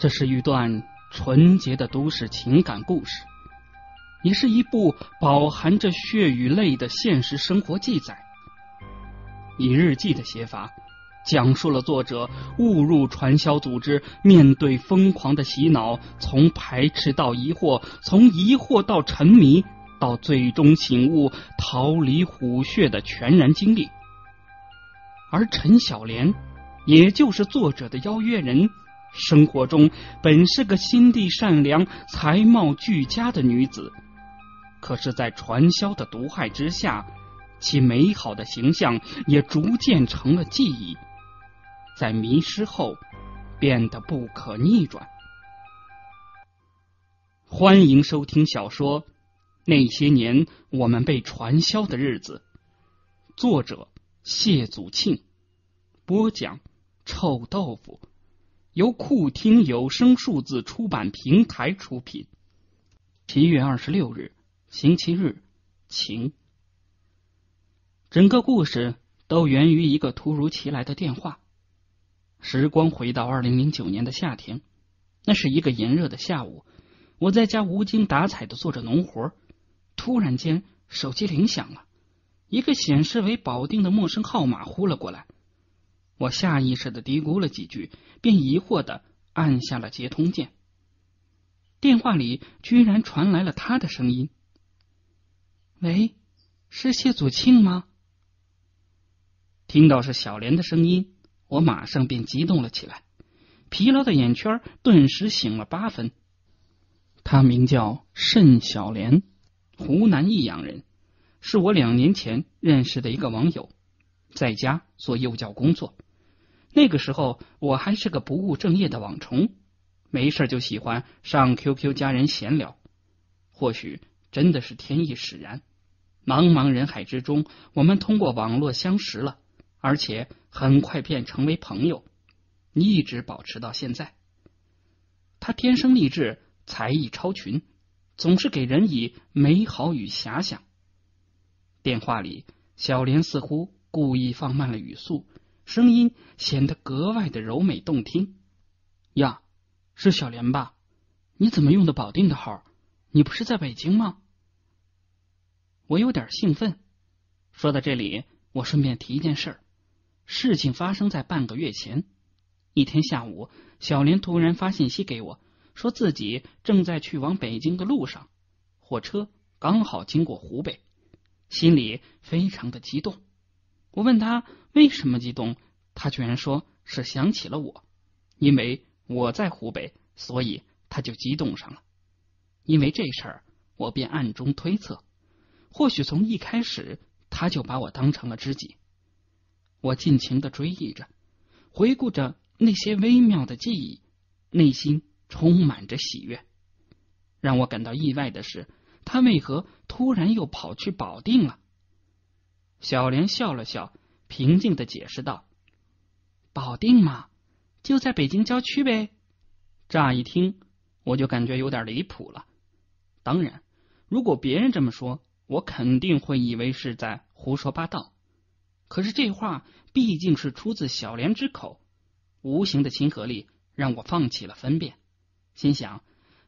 这是一段纯洁的都市情感故事，也是一部饱含着血与泪的现实生活记载。以日记的写法，讲述了作者误入传销组织，面对疯狂的洗脑，从排斥到疑惑，从疑惑到沉迷，到最终醒悟、逃离虎穴的全然经历。而陈小莲，也就是作者的邀约人。生活中本是个心地善良、才貌俱佳的女子，可是，在传销的毒害之下，其美好的形象也逐渐成了记忆。在迷失后，变得不可逆转。欢迎收听小说《那些年我们被传销的日子》，作者谢祖庆，播讲臭豆腐。由酷听有声数字出版平台出品。七月二十六日，星期日，晴。整个故事都源于一个突如其来的电话。时光回到二零零九年的夏天，那是一个炎热的下午，我在家无精打采的做着农活。突然间，手机铃响了，一个显示为保定的陌生号码呼了过来。我下意识的嘀咕了几句，便疑惑的按下了接通键。电话里居然传来了他的声音：“喂，是谢祖庆吗？”听到是小莲的声音，我马上便激动了起来，疲劳的眼圈顿时醒了八分。他名叫盛小莲，湖南益阳人，是我两年前认识的一个网友，在家做幼教工作。那个时候，我还是个不务正业的网虫，没事就喜欢上 QQ 加人闲聊。或许真的是天意使然，茫茫人海之中，我们通过网络相识了，而且很快便成为朋友，一直保持到现在。他天生丽质，才艺超群，总是给人以美好与遐想。电话里，小莲似乎故意放慢了语速。声音显得格外的柔美动听呀，是小莲吧？你怎么用的保定的号？你不是在北京吗？我有点兴奋。说到这里，我顺便提一件事儿。事情发生在半个月前，一天下午，小莲突然发信息给我，说自己正在去往北京的路上，火车刚好经过湖北，心里非常的激动。我问他为什么激动，他居然说是想起了我，因为我在湖北，所以他就激动上了。因为这事儿，我便暗中推测，或许从一开始他就把我当成了知己。我尽情的追忆着，回顾着那些微妙的记忆，内心充满着喜悦。让我感到意外的是，他为何突然又跑去保定了？小莲笑了笑，平静的解释道：“保定嘛，就在北京郊区呗。”乍一听，我就感觉有点离谱了。当然，如果别人这么说，我肯定会以为是在胡说八道。可是这话毕竟是出自小莲之口，无形的亲和力让我放弃了分辨，心想：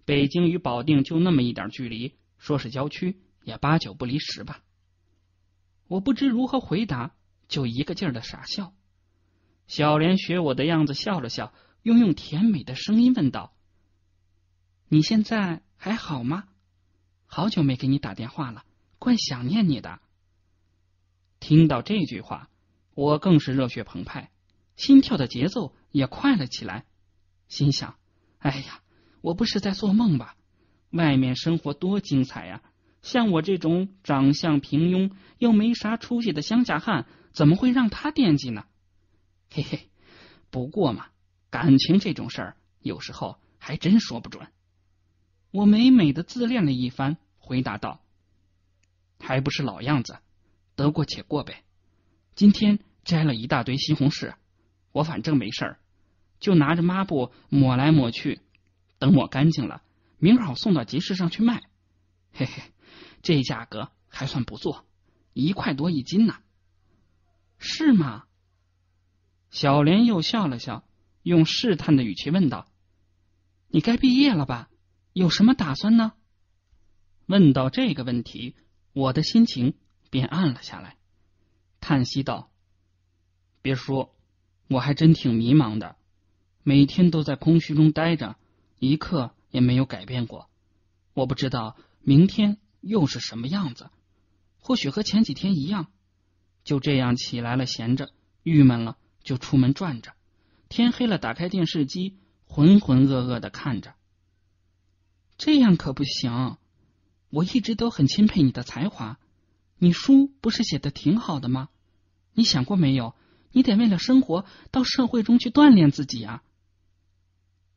北京与保定就那么一点距离，说是郊区也八九不离十吧。我不知如何回答，就一个劲儿的傻笑。小莲学我的样子笑了笑，又用甜美的声音问道：“你现在还好吗？好久没给你打电话了，怪想念你的。”听到这句话，我更是热血澎湃，心跳的节奏也快了起来。心想：“哎呀，我不是在做梦吧？外面生活多精彩呀！”像我这种长相平庸又没啥出息的乡下汉，怎么会让他惦记呢？嘿嘿，不过嘛，感情这种事儿，有时候还真说不准。我美美的自恋了一番，回答道：“还不是老样子，得过且过呗。”今天摘了一大堆西红柿，我反正没事儿，就拿着抹布抹来抹去，等抹干净了，明儿好送到集市上去卖。嘿嘿。这价格还算不错，一块多一斤呢，是吗？小莲又笑了笑，用试探的语气问道：“你该毕业了吧？有什么打算呢？”问到这个问题，我的心情便暗了下来，叹息道：“别说，我还真挺迷茫的，每天都在空虚中待着，一刻也没有改变过。我不知道明天……”又是什么样子？或许和前几天一样，就这样起来了，闲着，郁闷了就出门转着，天黑了打开电视机，浑浑噩噩的看着。这样可不行！我一直都很钦佩你的才华，你书不是写的挺好的吗？你想过没有？你得为了生活到社会中去锻炼自己啊！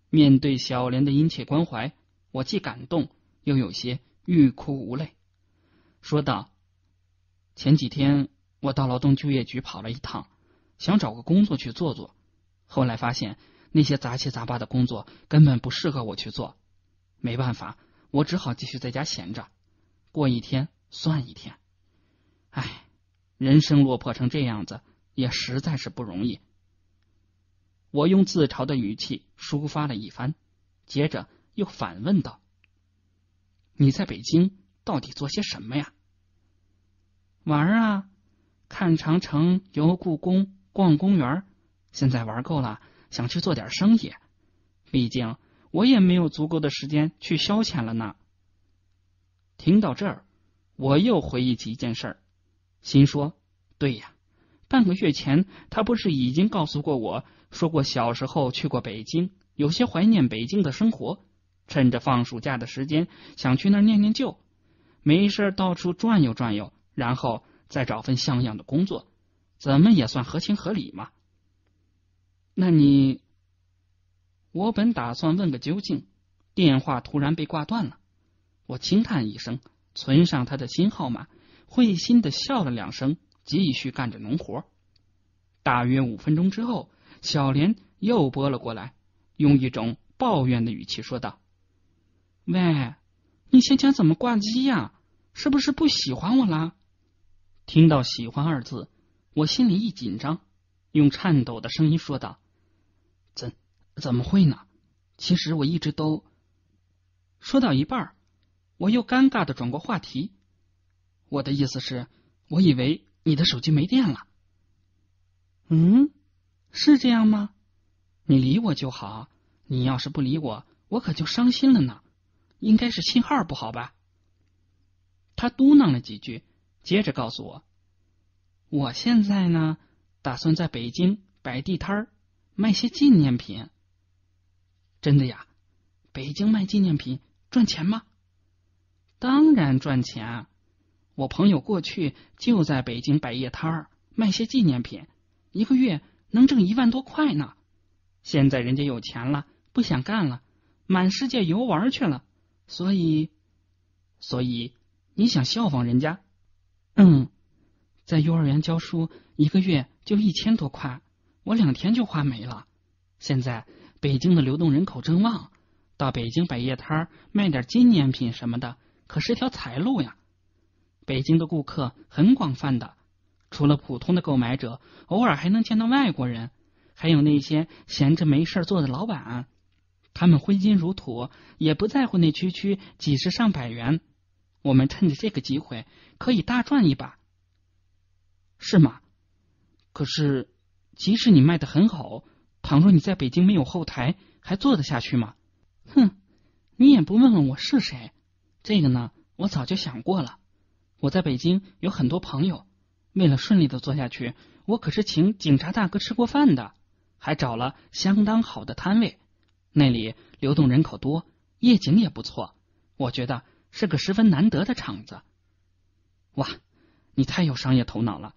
面对小莲的殷切关怀，我既感动又有些。欲哭无泪，说道：“前几天我到劳动就业局跑了一趟，想找个工作去做做。后来发现那些杂七杂八的工作根本不适合我去做，没办法，我只好继续在家闲着，过一天算一天。唉，人生落魄成这样子，也实在是不容易。”我用自嘲的语气抒发了一番，接着又反问道。你在北京到底做些什么呀？玩啊，看长城、游故宫、逛公园。现在玩够了，想去做点生意。毕竟我也没有足够的时间去消遣了呢。听到这儿，我又回忆起一件事，心说：“对呀，半个月前他不是已经告诉过我说过小时候去过北京，有些怀念北京的生活。”趁着放暑假的时间，想去那儿念念旧，没事到处转悠转悠，然后再找份像样的工作，怎么也算合情合理嘛。那你，我本打算问个究竟，电话突然被挂断了，我轻叹一声，存上他的新号码，会心的笑了两声，继续干着农活。大约五分钟之后，小莲又拨了过来，用一种抱怨的语气说道。喂，你先前怎么挂机呀？是不是不喜欢我啦？听到“喜欢”二字，我心里一紧张，用颤抖的声音说道：“怎怎么会呢？其实我一直都……”说到一半，我又尴尬的转过话题。我的意思是，我以为你的手机没电了。嗯，是这样吗？你理我就好，你要是不理我，我可就伤心了呢。应该是信号不好吧。他嘟囔了几句，接着告诉我：“我现在呢，打算在北京摆地摊儿，卖些纪念品。真的呀，北京卖纪念品赚钱吗？当然赚钱。我朋友过去就在北京摆夜摊儿，卖些纪念品，一个月能挣一万多块呢。现在人家有钱了，不想干了，满世界游玩去了。”所以，所以你想效仿人家？嗯，在幼儿园教书一个月就一千多块，我两天就花没了。现在北京的流动人口正旺，到北京摆夜摊卖点纪念品什么的，可是条财路呀。北京的顾客很广泛的，除了普通的购买者，偶尔还能见到外国人，还有那些闲着没事做的老板。他们挥金如土，也不在乎那区区几十上百元。我们趁着这个机会可以大赚一把，是吗？可是，即使你卖的很好，倘若你在北京没有后台，还做得下去吗？哼，你也不问问我是谁。这个呢，我早就想过了。我在北京有很多朋友，为了顺利的做下去，我可是请警察大哥吃过饭的，还找了相当好的摊位。那里流动人口多，夜景也不错，我觉得是个十分难得的场子。哇，你太有商业头脑了！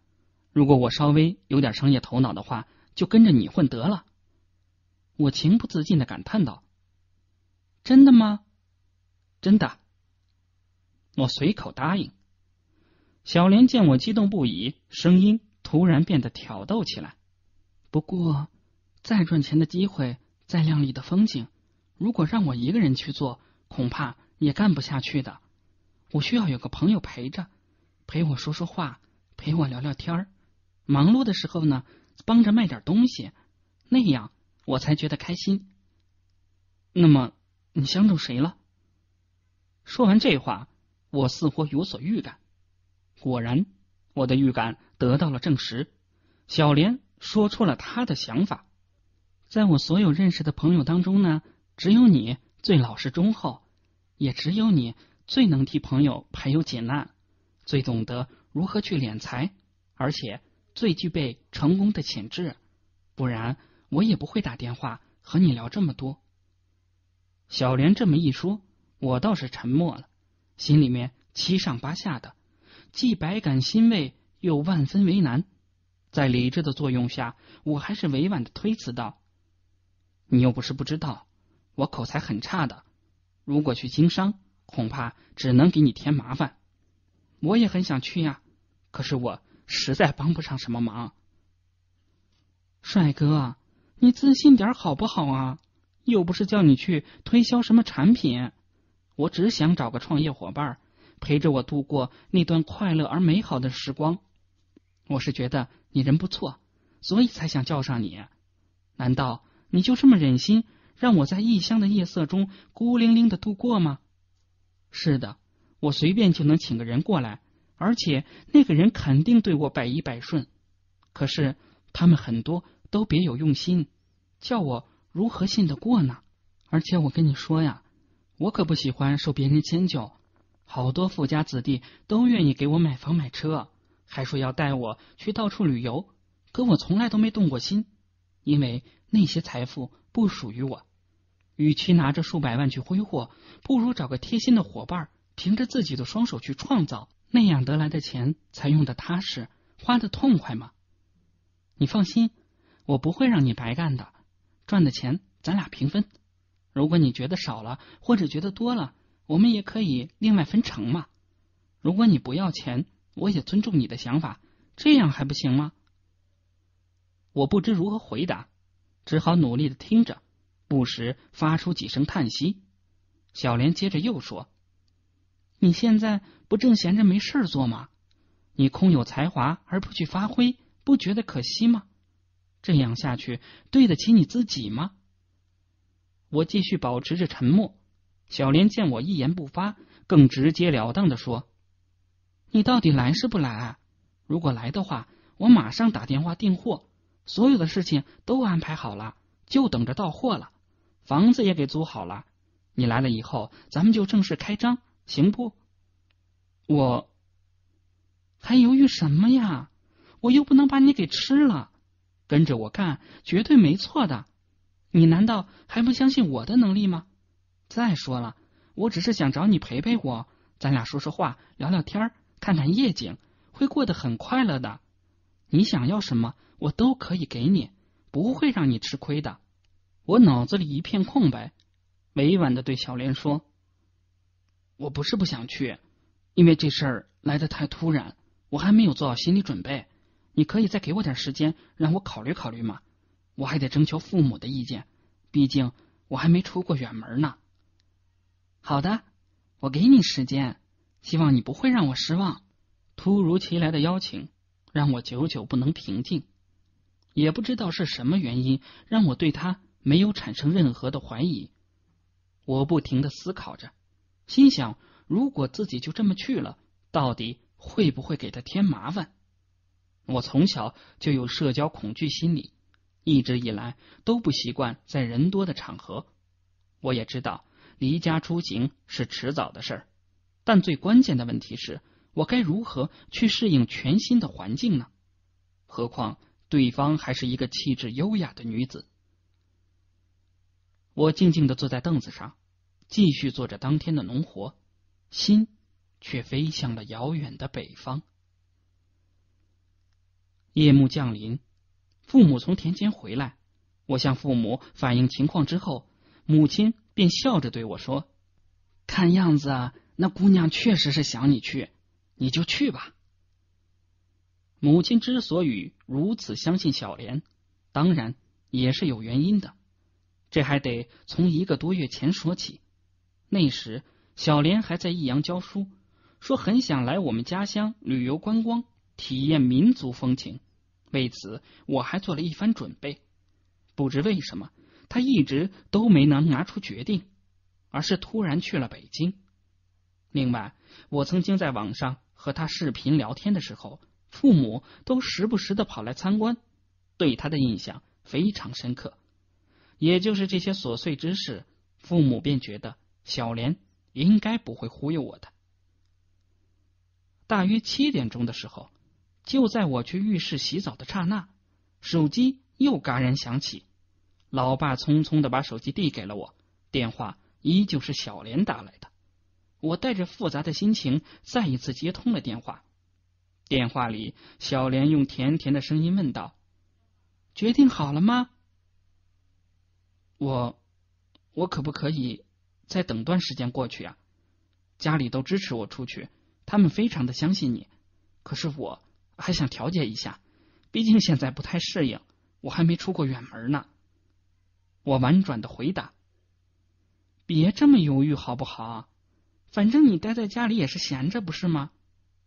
如果我稍微有点商业头脑的话，就跟着你混得了。我情不自禁的感叹道：“真的吗？”“真的。”我随口答应。小莲见我激动不已，声音突然变得挑逗起来。不过，再赚钱的机会。再亮丽的风景，如果让我一个人去做，恐怕也干不下去的。我需要有个朋友陪着，陪我说说话，陪我聊聊天儿。忙碌的时候呢，帮着卖点东西，那样我才觉得开心。那么你相中谁了？说完这话，我似乎有所预感，果然，我的预感得到了证实。小莲说出了她的想法。在我所有认识的朋友当中呢，只有你最老实忠厚，也只有你最能替朋友排忧解难，最懂得如何去敛财，而且最具备成功的潜质。不然，我也不会打电话和你聊这么多。小莲这么一说，我倒是沉默了，心里面七上八下的，既百感欣慰，又万分为难。在理智的作用下，我还是委婉的推辞道。你又不是不知道，我口才很差的。如果去经商，恐怕只能给你添麻烦。我也很想去呀，可是我实在帮不上什么忙。帅哥，你自信点好不好啊？又不是叫你去推销什么产品，我只想找个创业伙伴，陪着我度过那段快乐而美好的时光。我是觉得你人不错，所以才想叫上你。难道？你就这么忍心让我在异乡的夜色中孤零零的度过吗？是的，我随便就能请个人过来，而且那个人肯定对我百依百顺。可是他们很多都别有用心，叫我如何信得过呢？而且我跟你说呀，我可不喜欢受别人迁就。好多富家子弟都愿意给我买房买车，还说要带我去到处旅游，可我从来都没动过心，因为。那些财富不属于我，与其拿着数百万去挥霍，不如找个贴心的伙伴，凭着自己的双手去创造，那样得来的钱才用的踏实，花的痛快嘛。你放心，我不会让你白干的，赚的钱咱俩平分。如果你觉得少了，或者觉得多了，我们也可以另外分成嘛。如果你不要钱，我也尊重你的想法，这样还不行吗？我不知如何回答。只好努力的听着，不时发出几声叹息。小莲接着又说：“你现在不正闲着没事儿做吗？你空有才华而不去发挥，不觉得可惜吗？这样下去，对得起你自己吗？”我继续保持着沉默。小莲见我一言不发，更直截了当的说：“你到底来是不来？啊？如果来的话，我马上打电话订货。”所有的事情都安排好了，就等着到货了。房子也给租好了。你来了以后，咱们就正式开张，行不？我还犹豫什么呀？我又不能把你给吃了，跟着我干绝对没错的。你难道还不相信我的能力吗？再说了，我只是想找你陪陪我，咱俩说说话，聊聊天儿，看看夜景，会过得很快乐的。你想要什么？我都可以给你，不会让你吃亏的。我脑子里一片空白，委婉的对小莲说：“我不是不想去，因为这事儿来的太突然，我还没有做好心理准备。你可以再给我点时间，让我考虑考虑嘛。我还得征求父母的意见，毕竟我还没出过远门呢。”好的，我给你时间，希望你不会让我失望。突如其来的邀请让我久久不能平静。也不知道是什么原因让我对他没有产生任何的怀疑。我不停的思考着，心想：如果自己就这么去了，到底会不会给他添麻烦？我从小就有社交恐惧心理，一直以来都不习惯在人多的场合。我也知道离家出行是迟早的事儿，但最关键的问题是我该如何去适应全新的环境呢？何况……对方还是一个气质优雅的女子。我静静的坐在凳子上，继续做着当天的农活，心却飞向了遥远的北方。夜幕降临，父母从田间回来，我向父母反映情况之后，母亲便笑着对我说：“看样子那姑娘确实是想你去，你就去吧。”母亲之所以如此相信小莲，当然也是有原因的。这还得从一个多月前说起。那时，小莲还在益阳教书，说很想来我们家乡旅游观光，体验民族风情。为此，我还做了一番准备。不知为什么，他一直都没能拿出决定，而是突然去了北京。另外，我曾经在网上和他视频聊天的时候。父母都时不时的跑来参观，对他的印象非常深刻。也就是这些琐碎之事，父母便觉得小莲应该不会忽悠我的。大约七点钟的时候，就在我去浴室洗澡的刹那，手机又嘎然响起。老爸匆匆的把手机递给了我，电话依旧是小莲打来的。我带着复杂的心情，再一次接通了电话。电话里，小莲用甜甜的声音问道：“决定好了吗？我，我可不可以再等段时间过去啊？家里都支持我出去，他们非常的相信你。可是我还想调节一下，毕竟现在不太适应，我还没出过远门呢。”我婉转的回答：“别这么犹豫好不好？反正你待在家里也是闲着，不是吗？”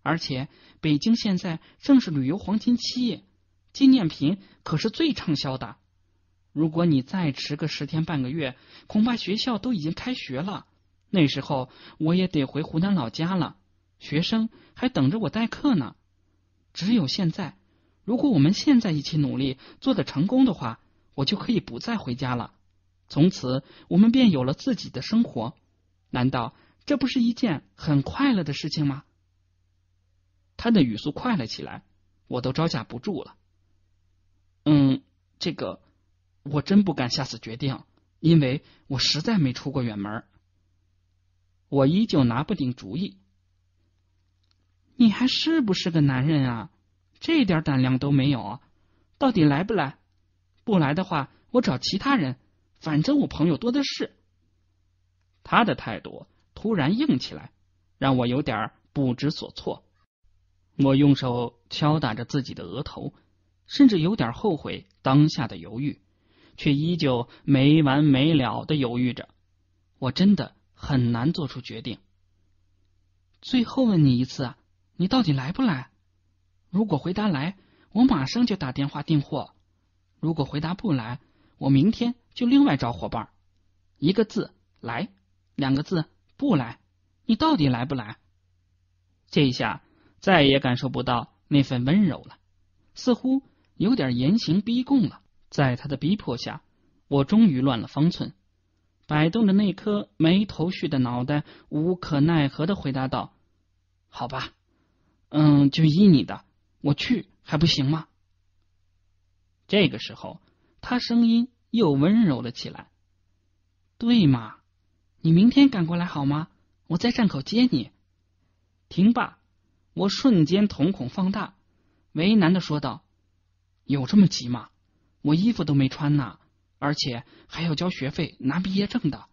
而且北京现在正是旅游黄金期，纪念品可是最畅销的。如果你再迟个十天半个月，恐怕学校都已经开学了。那时候我也得回湖南老家了，学生还等着我代课呢。只有现在，如果我们现在一起努力做得成功的话，我就可以不再回家了。从此，我们便有了自己的生活。难道这不是一件很快乐的事情吗？他的语速快了起来，我都招架不住了。嗯，这个我真不敢下此决定，因为我实在没出过远门。我依旧拿不定主意。你还是不是个男人啊？这点胆量都没有，到底来不来？不来的话，我找其他人，反正我朋友多的是。他的态度突然硬起来，让我有点不知所措。我用手敲打着自己的额头，甚至有点后悔当下的犹豫，却依旧没完没了的犹豫着。我真的很难做出决定。最后问你一次，你到底来不来？如果回答来，我马上就打电话订货；如果回答不来，我明天就另外找伙伴。一个字来，两个字不来。你到底来不来？这一下。再也感受不到那份温柔了，似乎有点严刑逼供了。在他的逼迫下，我终于乱了方寸，摆动着那颗没头绪的脑袋，无可奈何的回答道：“好吧，嗯，就依你的，我去还不行吗？”这个时候，他声音又温柔了起来：“对嘛，你明天赶过来好吗？我在站口接你。停吧。”我瞬间瞳孔放大，为难的说道：“有这么急吗？我衣服都没穿呢，而且还要交学费、拿毕业证的。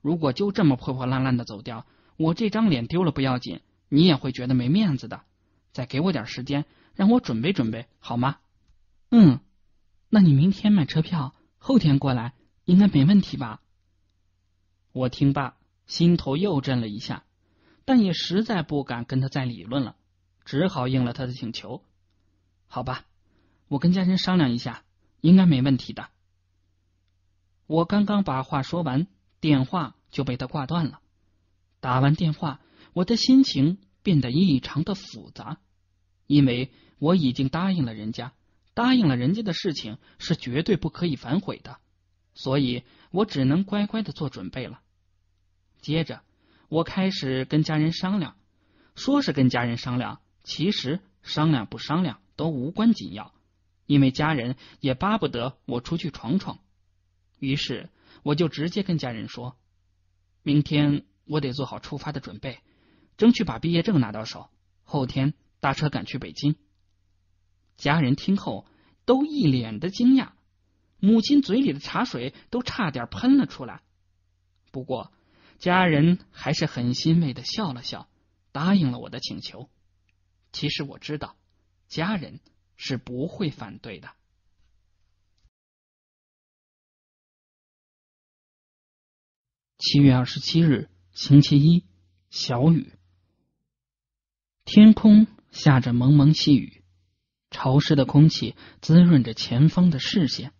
如果就这么破破烂烂的走掉，我这张脸丢了不要紧，你也会觉得没面子的。再给我点时间，让我准备准备，好吗？”“嗯，那你明天买车票，后天过来，应该没问题吧？”我听罢，心头又震了一下。但也实在不敢跟他再理论了，只好应了他的请求。好吧，我跟家人商量一下，应该没问题的。我刚刚把话说完，电话就被他挂断了。打完电话，我的心情变得异常的复杂，因为我已经答应了人家，答应了人家的事情是绝对不可以反悔的，所以我只能乖乖的做准备了。接着。我开始跟家人商量，说是跟家人商量，其实商量不商量都无关紧要，因为家人也巴不得我出去闯闯。于是我就直接跟家人说：“明天我得做好出发的准备，争取把毕业证拿到手，后天搭车赶去北京。”家人听后都一脸的惊讶，母亲嘴里的茶水都差点喷了出来。不过。家人还是很欣慰的笑了笑，答应了我的请求。其实我知道家人是不会反对的。七月二十七日，星期一，小雨。天空下着蒙蒙细雨，潮湿的空气滋润着前方的视线。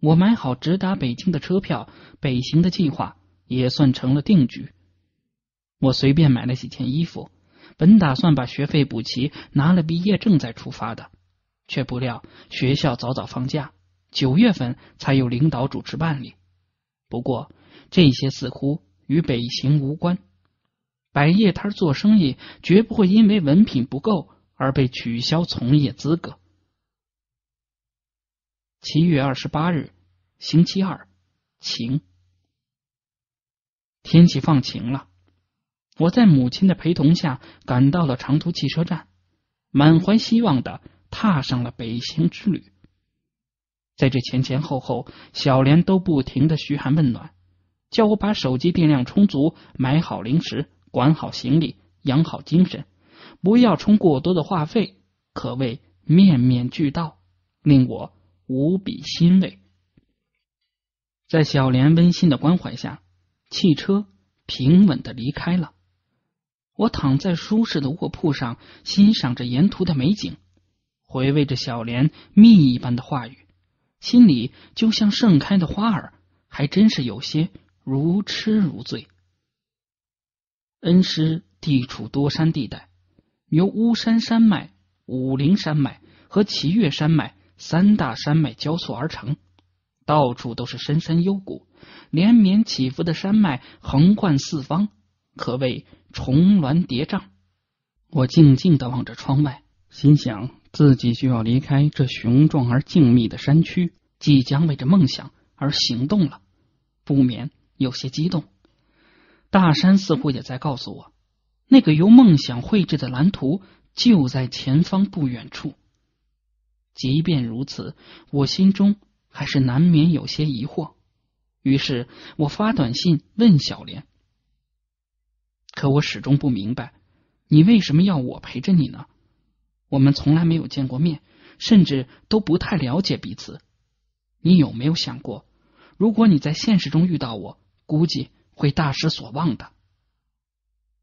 我买好直达北京的车票，北行的计划。也算成了定局。我随便买了几件衣服，本打算把学费补齐，拿了毕业证再出发的，却不料学校早早放假，九月份才有领导主持办理。不过这些似乎与北行无关。摆夜摊做生意绝不会因为文凭不够而被取消从业资格。七月二十八日，星期二，晴。天气放晴了，我在母亲的陪同下赶到了长途汽车站，满怀希望的踏上了北行之旅。在这前前后后，小莲都不停的嘘寒问暖，叫我把手机电量充足，买好零食，管好行李，养好精神，不要充过多的话费，可谓面面俱到，令我无比欣慰。在小莲温馨的关怀下。汽车平稳的离开了，我躺在舒适的卧铺上，欣赏着沿途的美景，回味着小莲蜜一般的话语，心里就像盛开的花儿，还真是有些如痴如醉。恩施地处多山地带，由巫山山脉、武陵山脉和祁岳山脉三大山脉交错而成。到处都是深山幽谷，连绵起伏的山脉横贯四方，可谓重峦叠嶂。我静静的望着窗外，心想自己就要离开这雄壮而静谧的山区，即将为这梦想而行动了，不免有些激动。大山似乎也在告诉我，那个由梦想绘制的蓝图就在前方不远处。即便如此，我心中。还是难免有些疑惑，于是我发短信问小莲：“可我始终不明白，你为什么要我陪着你呢？我们从来没有见过面，甚至都不太了解彼此。你有没有想过，如果你在现实中遇到我，估计会大失所望的？”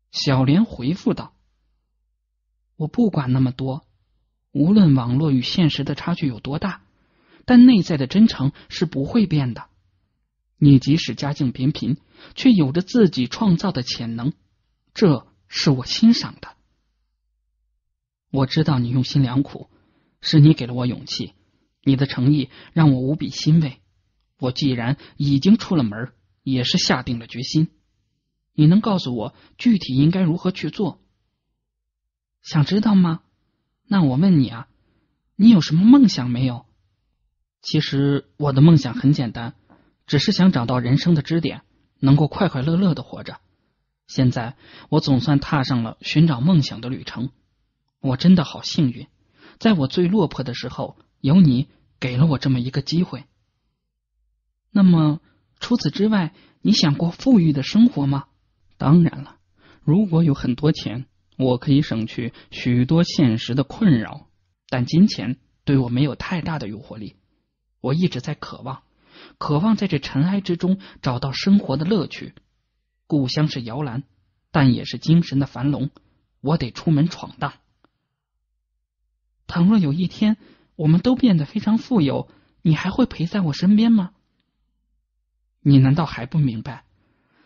小莲回复道：“我不管那么多，无论网络与现实的差距有多大。”但内在的真诚是不会变的。你即使家境贫贫，却有着自己创造的潜能，这是我欣赏的。我知道你用心良苦，是你给了我勇气，你的诚意让我无比欣慰。我既然已经出了门，也是下定了决心。你能告诉我具体应该如何去做？想知道吗？那我问你啊，你有什么梦想没有？其实我的梦想很简单，只是想找到人生的支点，能够快快乐乐的活着。现在我总算踏上了寻找梦想的旅程，我真的好幸运，在我最落魄的时候，有你给了我这么一个机会。那么除此之外，你想过富裕的生活吗？当然了，如果有很多钱，我可以省去许多现实的困扰，但金钱对我没有太大的诱惑力。我一直在渴望，渴望在这尘埃之中找到生活的乐趣。故乡是摇篮，但也是精神的樊笼。我得出门闯荡。倘若有一天我们都变得非常富有，你还会陪在我身边吗？你难道还不明白？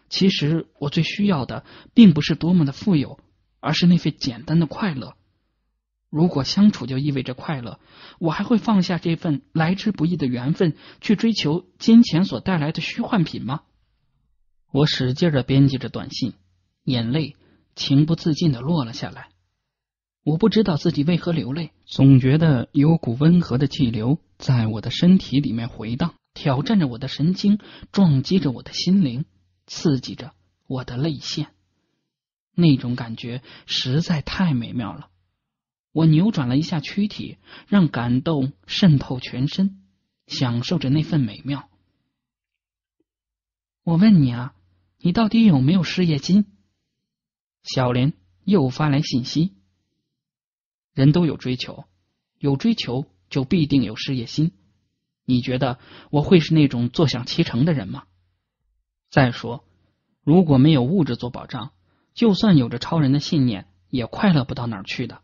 其实我最需要的，并不是多么的富有，而是那份简单的快乐。如果相处就意味着快乐，我还会放下这份来之不易的缘分，去追求金钱所带来的虚幻品吗？我使劲的编辑着短信，眼泪情不自禁的落了下来。我不知道自己为何流泪，总觉得有股温和的气流在我的身体里面回荡，挑战着我的神经，撞击着我的心灵，刺激着我的泪腺。那种感觉实在太美妙了。我扭转了一下躯体，让感动渗透全身，享受着那份美妙。我问你啊，你到底有没有事业心？小莲又发来信息。人都有追求，有追求就必定有事业心。你觉得我会是那种坐享其成的人吗？再说，如果没有物质做保障，就算有着超人的信念，也快乐不到哪儿去的。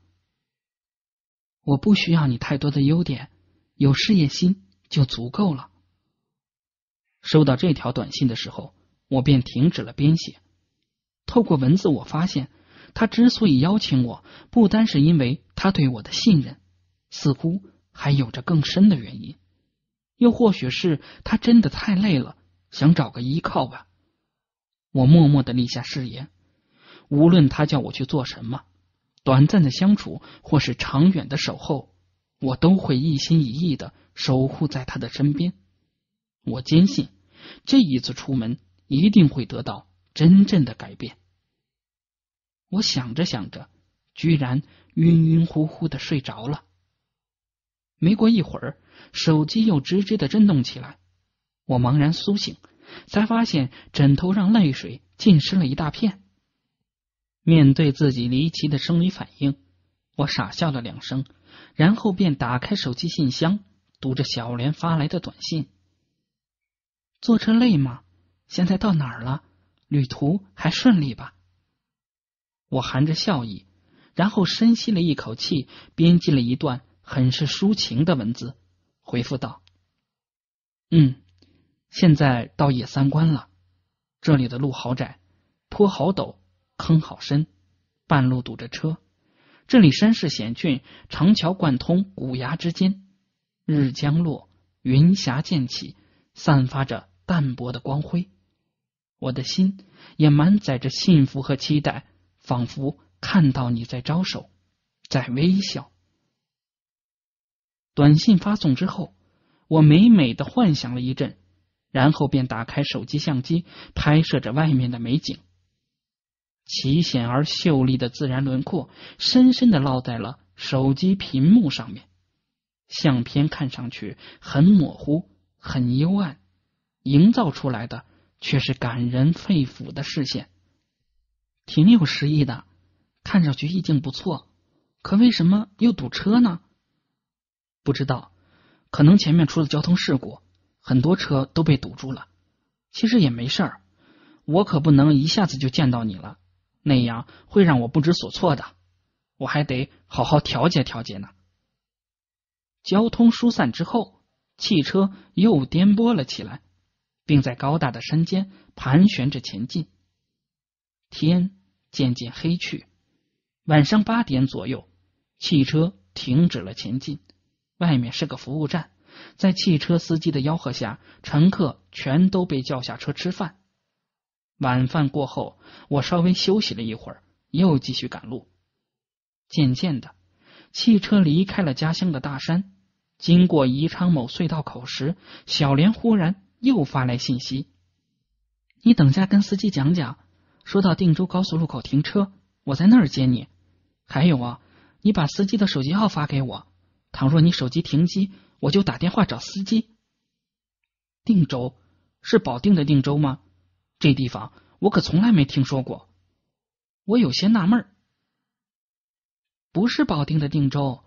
我不需要你太多的优点，有事业心就足够了。收到这条短信的时候，我便停止了编写。透过文字，我发现他之所以邀请我，不单是因为他对我的信任，似乎还有着更深的原因，又或许是他真的太累了，想找个依靠吧。我默默的立下誓言，无论他叫我去做什么。短暂的相处，或是长远的守候，我都会一心一意的守护在他的身边。我坚信，这一次出门一定会得到真正的改变。我想着想着，居然晕晕乎乎的睡着了。没过一会儿，手机又吱吱的震动起来，我茫然苏醒，才发现枕头上泪水浸湿了一大片。面对自己离奇的生理反应，我傻笑了两声，然后便打开手机信箱，读着小莲发来的短信：“坐车累吗？现在到哪儿了？旅途还顺利吧？”我含着笑意，然后深吸了一口气，编辑了一段很是抒情的文字，回复道：“嗯，现在到野三关了，这里的路好窄，坡好陡。”坑好深，半路堵着车。这里山势险峻，长桥贯通谷崖之间。日将落，云霞渐起，散发着淡薄的光辉。我的心也满载着幸福和期待，仿佛看到你在招手，在微笑。短信发送之后，我美美的幻想了一阵，然后便打开手机相机，拍摄着外面的美景。奇险而秀丽的自然轮廓，深深的烙在了手机屏幕上面。相片看上去很模糊、很幽暗，营造出来的却是感人肺腑的视线，挺有诗意的。看上去意境不错，可为什么又堵车呢？不知道，可能前面出了交通事故，很多车都被堵住了。其实也没事儿，我可不能一下子就见到你了。那样会让我不知所措的，我还得好好调节调节呢。交通疏散之后，汽车又颠簸了起来，并在高大的山间盘旋着前进。天渐渐黑去，晚上八点左右，汽车停止了前进。外面是个服务站，在汽车司机的吆喝下，乘客全都被叫下车吃饭。晚饭过后，我稍微休息了一会儿，又继续赶路。渐渐的，汽车离开了家乡的大山。经过宜昌某隧道口时，小莲忽然又发来信息：“你等下跟司机讲讲，说到定州高速路口停车，我在那儿接你。还有啊，你把司机的手机号发给我。倘若你手机停机，我就打电话找司机。”定州是保定的定州吗？这地方我可从来没听说过，我有些纳闷。不是保定的定州，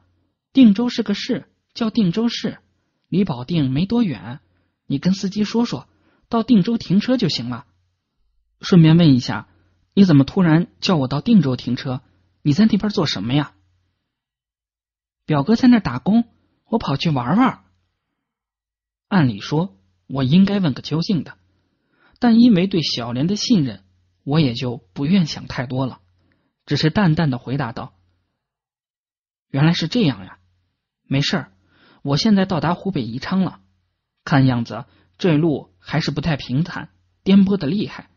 定州是个市，叫定州市，离保定没多远。你跟司机说说，到定州停车就行了。顺便问一下，你怎么突然叫我到定州停车？你在那边做什么呀？表哥在那打工，我跑去玩玩。按理说我应该问个究竟的。但因为对小莲的信任，我也就不愿想太多了，只是淡淡的回答道：“原来是这样呀，没事儿，我现在到达湖北宜昌了。看样子这路还是不太平坦，颠簸的厉害。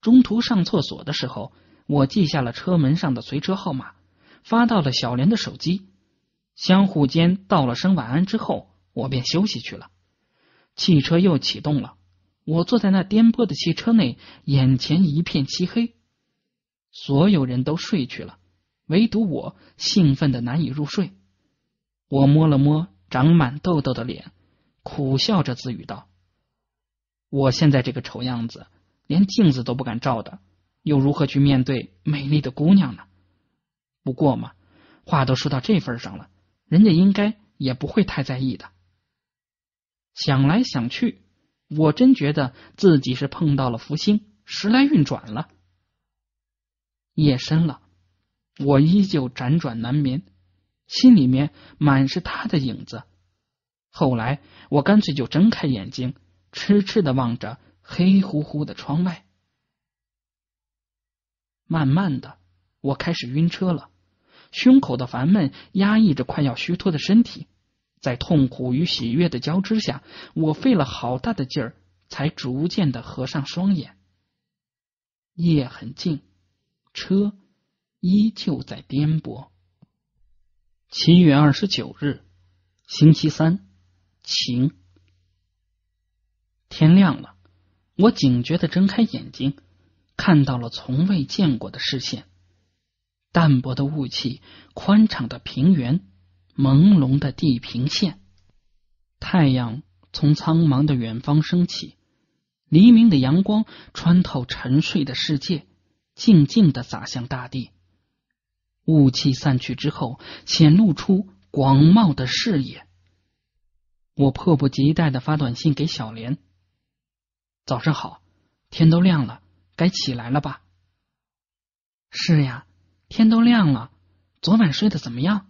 中途上厕所的时候，我记下了车门上的随车号码，发到了小莲的手机。相互间道了声晚安之后，我便休息去了。汽车又启动了。”我坐在那颠簸的汽车内，眼前一片漆黑，所有人都睡去了，唯独我兴奋的难以入睡。我摸了摸长满痘痘的脸，苦笑着自语道：“我现在这个丑样子，连镜子都不敢照的，又如何去面对美丽的姑娘呢？不过嘛，话都说到这份上了，人家应该也不会太在意的。”想来想去。我真觉得自己是碰到了福星，时来运转了。夜深了，我依旧辗转难眠，心里面满是他的影子。后来，我干脆就睁开眼睛，痴痴的望着黑乎乎的窗外。慢慢的，我开始晕车了，胸口的烦闷压抑着快要虚脱的身体。在痛苦与喜悦的交织下，我费了好大的劲儿，才逐渐的合上双眼。夜很静，车依旧在颠簸。七月二十九日，星期三，晴。天亮了，我警觉的睁开眼睛，看到了从未见过的视线：淡薄的雾气，宽敞的平原。朦胧的地平线，太阳从苍茫的远方升起，黎明的阳光穿透沉睡的世界，静静的洒向大地。雾气散去之后，显露出广袤的视野。我迫不及待的发短信给小莲：“早上好，天都亮了，该起来了吧？”“是呀，天都亮了，昨晚睡得怎么样？”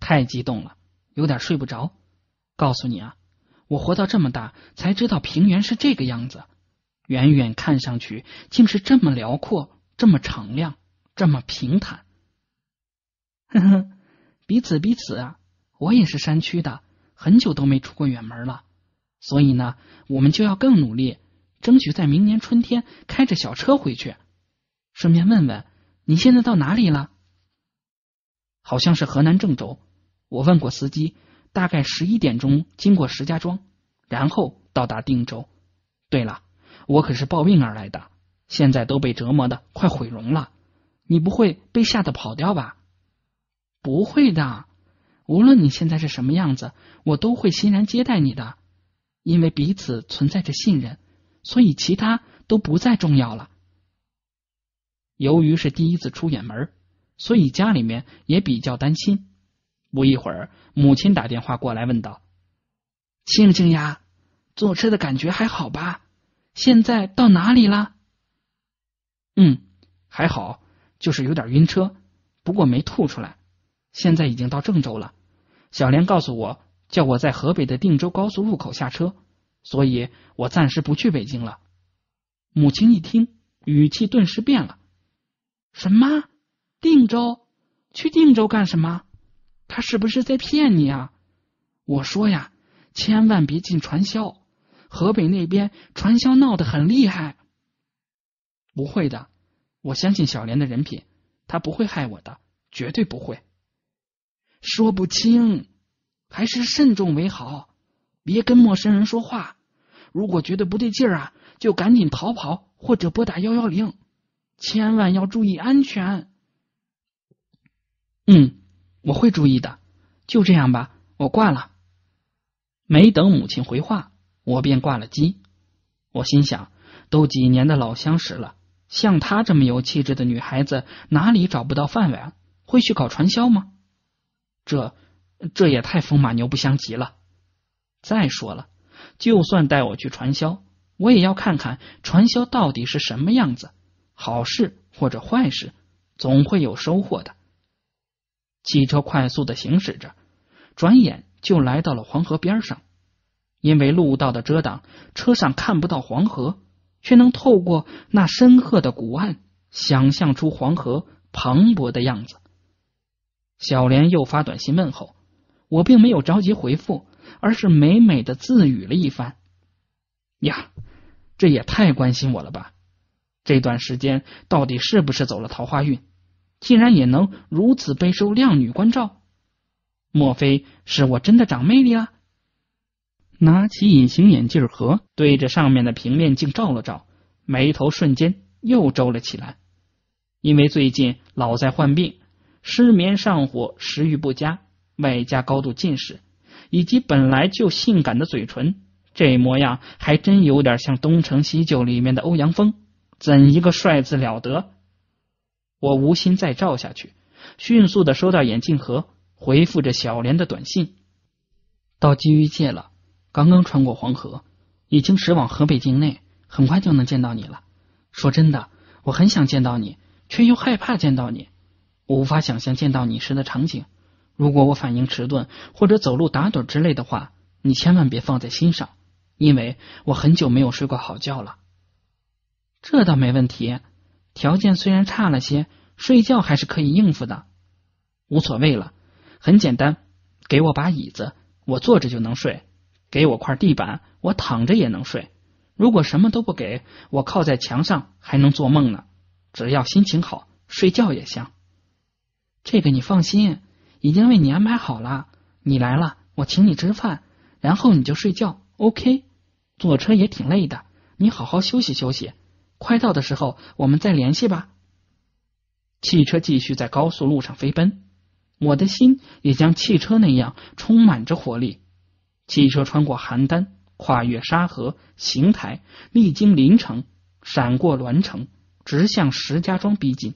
太激动了，有点睡不着。告诉你啊，我活到这么大才知道平原是这个样子，远远看上去竟是这么辽阔，这么敞亮，这么平坦。呵呵，彼此彼此啊，我也是山区的，很久都没出过远门了。所以呢，我们就要更努力，争取在明年春天开着小车回去。顺便问问，你现在到哪里了？好像是河南郑州。我问过司机，大概十一点钟经过石家庄，然后到达定州。对了，我可是抱病而来的，现在都被折磨的快毁容了。你不会被吓得跑掉吧？不会的，无论你现在是什么样子，我都会欣然接待你的。因为彼此存在着信任，所以其他都不再重要了。由于是第一次出远门，所以家里面也比较担心。不一会儿，母亲打电话过来问道：“静静呀，坐车的感觉还好吧？现在到哪里了？”“嗯，还好，就是有点晕车，不过没吐出来。现在已经到郑州了。小莲告诉我，叫我在河北的定州高速路口下车，所以我暂时不去北京了。”母亲一听，语气顿时变了：“什么？定州？去定州干什么？”他是不是在骗你啊？我说呀，千万别进传销，河北那边传销闹得很厉害。不会的，我相信小莲的人品，他不会害我的，绝对不会。说不清，还是慎重为好，别跟陌生人说话。如果觉得不对劲儿啊，就赶紧逃跑或者拨打幺幺零，千万要注意安全。嗯。我会注意的，就这样吧。我挂了。没等母亲回话，我便挂了机。我心想，都几年的老相识了，像她这么有气质的女孩子，哪里找不到饭碗？会去搞传销吗？这，这也太风马牛不相及了。再说了，就算带我去传销，我也要看看传销到底是什么样子，好事或者坏事，总会有收获的。汽车快速的行驶着，转眼就来到了黄河边上。因为路道的遮挡，车上看不到黄河，却能透过那深褐的古岸，想象出黄河磅礴的样子。小莲又发短信问候，我并没有着急回复，而是美美的自语了一番：“呀，这也太关心我了吧！这段时间到底是不是走了桃花运？”竟然也能如此备受靓女关照，莫非是我真的长魅力啊？拿起隐形眼镜盒，对着上面的平面镜照了照，眉头瞬间又皱了起来。因为最近老在患病，失眠、上火、食欲不佳，外加高度近视，以及本来就性感的嘴唇，这模样还真有点像《东成西就》里面的欧阳锋，怎一个帅字了得？我无心再照下去，迅速的收到眼镜盒，回复着小莲的短信。到金鱼界了，刚刚穿过黄河，已经驶往河北境内，很快就能见到你了。说真的，我很想见到你，却又害怕见到你。我无法想象见到你时的场景。如果我反应迟钝或者走路打盹之类的话，你千万别放在心上，因为我很久没有睡过好觉了。这倒没问题。条件虽然差了些，睡觉还是可以应付的，无所谓了。很简单，给我把椅子，我坐着就能睡；给我块地板，我躺着也能睡。如果什么都不给，我靠在墙上还能做梦呢。只要心情好，睡觉也香。这个你放心，已经为你安排好了。你来了，我请你吃饭，然后你就睡觉。OK，坐车也挺累的，你好好休息休息。快到的时候，我们再联系吧。汽车继续在高速路上飞奔，我的心也将汽车那样充满着活力。汽车穿过邯郸，跨越沙河、邢台，历经临城，闪过栾城，直向石家庄逼近。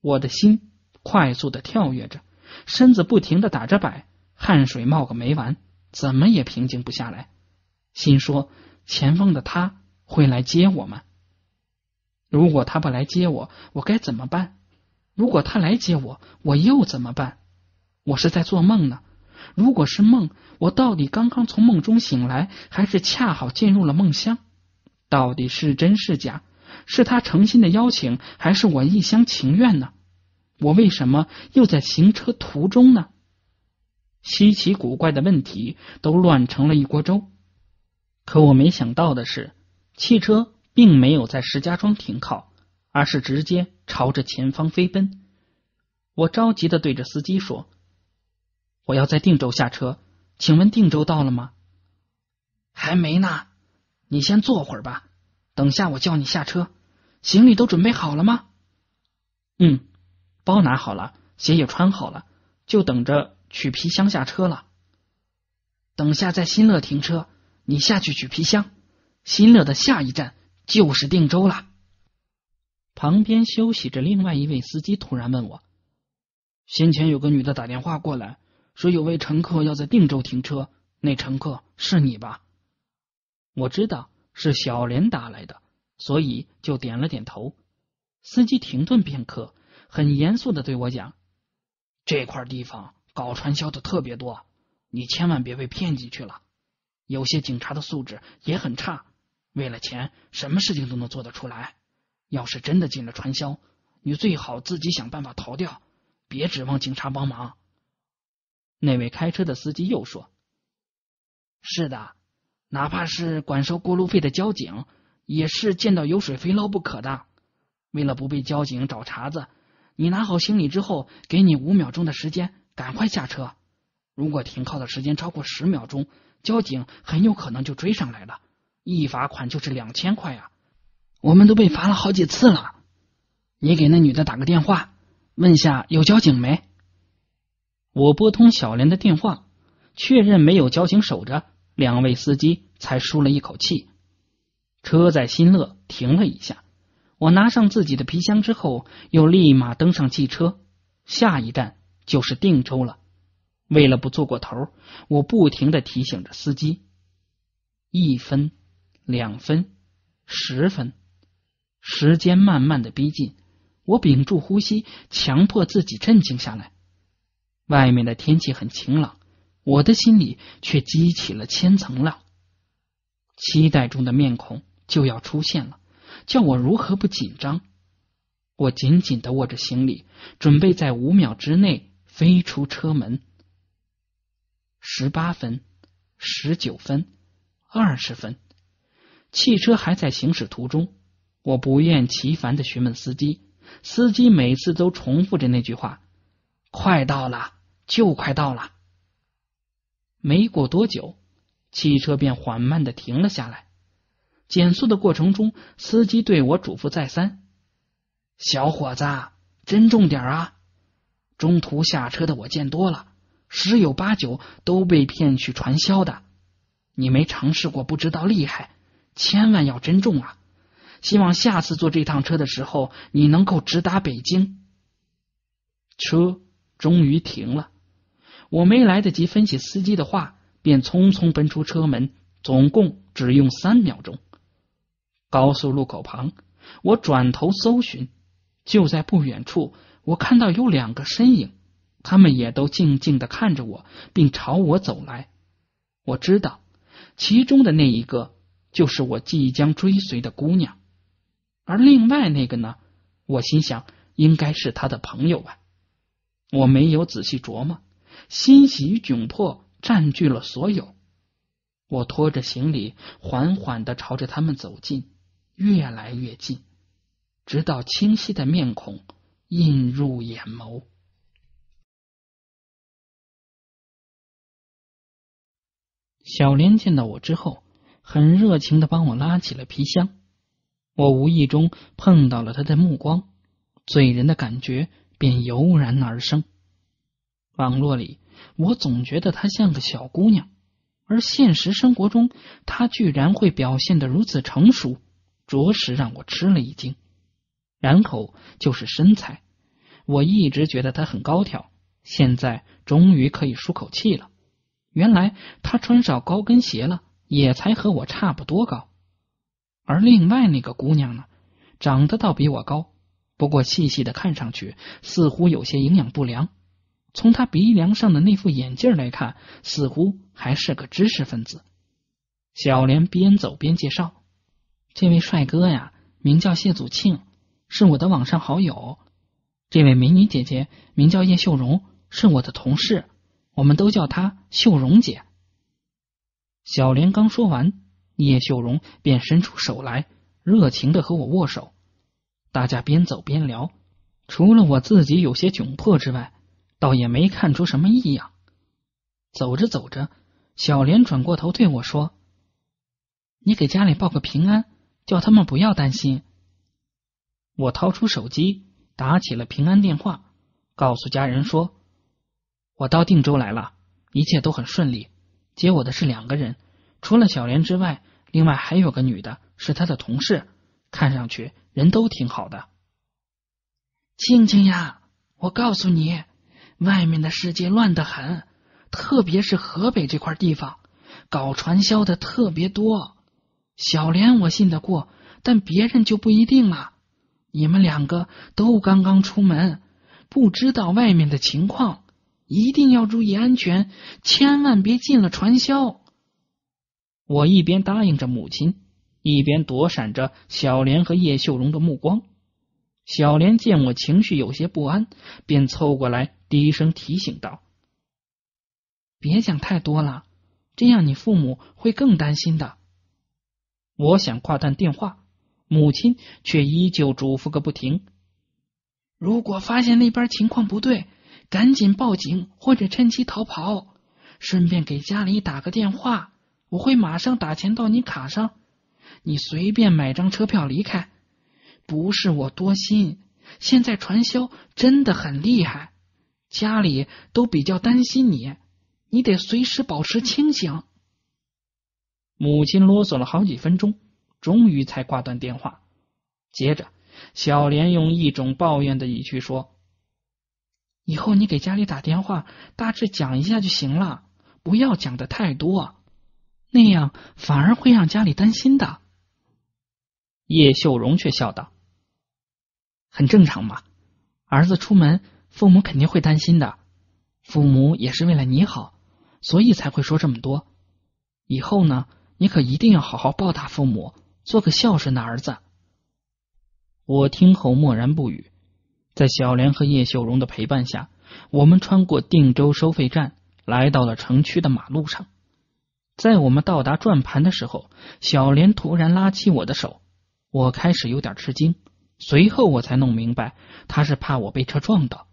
我的心快速的跳跃着，身子不停的打着摆，汗水冒个没完，怎么也平静不下来。心说：前方的他会来接我们。如果他不来接我，我该怎么办？如果他来接我，我又怎么办？我是在做梦呢？如果是梦，我到底刚刚从梦中醒来，还是恰好进入了梦乡？到底是真是假？是他诚心的邀请，还是我一厢情愿呢？我为什么又在行车途中呢？稀奇古怪的问题都乱成了一锅粥。可我没想到的是，汽车。并没有在石家庄停靠，而是直接朝着前方飞奔。我着急的对着司机说：“我要在定州下车，请问定州到了吗？”“还没呢，你先坐会儿吧，等下我叫你下车。行李都准备好了吗？”“嗯，包拿好了，鞋也穿好了，就等着取皮箱下车了。等下在新乐停车，你下去取皮箱。新乐的下一站。”就是定州了。旁边休息着另外一位司机，突然问我：“先前有个女的打电话过来，说有位乘客要在定州停车，那乘客是你吧？”我知道是小莲打来的，所以就点了点头。司机停顿片刻，很严肃的对我讲：“这块地方搞传销的特别多，你千万别被骗进去了。有些警察的素质也很差。”为了钱，什么事情都能做得出来。要是真的进了传销，你最好自己想办法逃掉，别指望警察帮忙。那位开车的司机又说：“是的，哪怕是管收过路费的交警，也是见到油水非捞不可的。为了不被交警找茬子，你拿好行李之后，给你五秒钟的时间，赶快下车。如果停靠的时间超过十秒钟，交警很有可能就追上来了。”一罚款就是两千块呀！我们都被罚了好几次了。你给那女的打个电话，问下有交警没？我拨通小莲的电话，确认没有交警守着，两位司机才舒了一口气。车在新乐停了一下，我拿上自己的皮箱之后，又立马登上汽车。下一站就是定州了。为了不坐过头，我不停的提醒着司机，一分。两分，十分，时间慢慢的逼近，我屏住呼吸，强迫自己镇静下来。外面的天气很晴朗，我的心里却激起了千层浪。期待中的面孔就要出现了，叫我如何不紧张？我紧紧的握着行李，准备在五秒之内飞出车门。十八分，十九分，二十分。汽车还在行驶途中，我不厌其烦的询问司机，司机每次都重复着那句话：“快到了，就快到了。”没过多久，汽车便缓慢的停了下来。减速的过程中，司机对我嘱咐再三：“小伙子，真重点啊！中途下车的我见多了，十有八九都被骗去传销的。你没尝试过，不知道厉害。”千万要珍重啊！希望下次坐这趟车的时候，你能够直达北京。车终于停了，我没来得及分析司机的话，便匆匆奔出车门，总共只用三秒钟。高速路口旁，我转头搜寻，就在不远处，我看到有两个身影，他们也都静静的看着我，并朝我走来。我知道，其中的那一个。就是我即将追随的姑娘，而另外那个呢？我心想，应该是他的朋友吧。我没有仔细琢磨，欣喜与窘迫占据了所有。我拖着行李，缓缓的朝着他们走近，越来越近，直到清晰的面孔映入眼眸。小莲见到我之后。很热情的帮我拉起了皮箱，我无意中碰到了他的目光，醉人的感觉便油然而生。网络里，我总觉得她像个小姑娘，而现实生活中，她居然会表现的如此成熟，着实让我吃了一惊。然后就是身材，我一直觉得她很高挑，现在终于可以舒口气了，原来她穿上高跟鞋了。也才和我差不多高，而另外那个姑娘呢，长得倒比我高，不过细细的看上去似乎有些营养不良。从她鼻梁上的那副眼镜来看，似乎还是个知识分子。小莲边走边介绍：“这位帅哥呀，名叫谢祖庆，是我的网上好友；这位美女姐姐名叫叶秀荣，是我的同事，我们都叫她秀荣姐。”小莲刚说完，叶秀荣便伸出手来，热情的和我握手。大家边走边聊，除了我自己有些窘迫之外，倒也没看出什么异样。走着走着，小莲转过头对我说：“你给家里报个平安，叫他们不要担心。”我掏出手机，打起了平安电话，告诉家人说：“我到定州来了，一切都很顺利。”接我的是两个人，除了小莲之外，另外还有个女的，是她的同事。看上去人都挺好的。静静呀，我告诉你，外面的世界乱得很，特别是河北这块地方，搞传销的特别多。小莲我信得过，但别人就不一定了。你们两个都刚刚出门，不知道外面的情况。一定要注意安全，千万别进了传销。我一边答应着母亲，一边躲闪着小莲和叶秀荣的目光。小莲见我情绪有些不安，便凑过来低声提醒道：“别想太多了，这样你父母会更担心的。”我想挂断电话，母亲却依旧嘱咐个不停：“如果发现那边情况不对。”赶紧报警或者趁机逃跑，顺便给家里打个电话。我会马上打钱到你卡上，你随便买张车票离开。不是我多心，现在传销真的很厉害，家里都比较担心你，你得随时保持清醒。母亲啰嗦了好几分钟，终于才挂断电话。接着，小莲用一种抱怨的语气说。以后你给家里打电话，大致讲一下就行了，不要讲的太多，那样反而会让家里担心的。叶秀荣却笑道：“很正常嘛，儿子出门，父母肯定会担心的，父母也是为了你好，所以才会说这么多。以后呢，你可一定要好好报答父母，做个孝顺的儿子。”我听后默然不语。在小莲和叶秀荣的陪伴下，我们穿过定州收费站，来到了城区的马路上。在我们到达转盘的时候，小莲突然拉起我的手，我开始有点吃惊，随后我才弄明白，她是怕我被车撞到。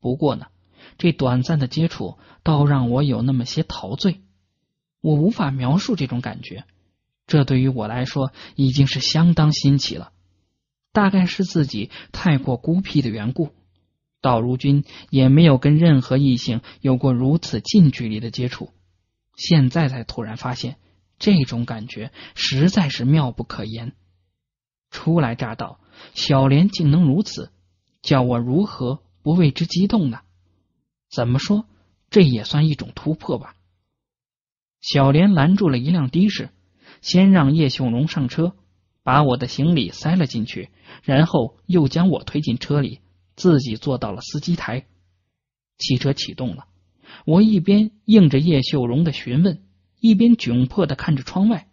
不过呢，这短暂的接触倒让我有那么些陶醉，我无法描述这种感觉，这对于我来说已经是相当新奇了。大概是自己太过孤僻的缘故，到如今也没有跟任何异性有过如此近距离的接触。现在才突然发现，这种感觉实在是妙不可言。初来乍到，小莲竟能如此，叫我如何不为之激动呢？怎么说，这也算一种突破吧？小莲拦住了一辆的士，先让叶秀荣上车。把我的行李塞了进去，然后又将我推进车里，自己坐到了司机台。汽车启动了，我一边应着叶秀荣的询问，一边窘迫的看着窗外。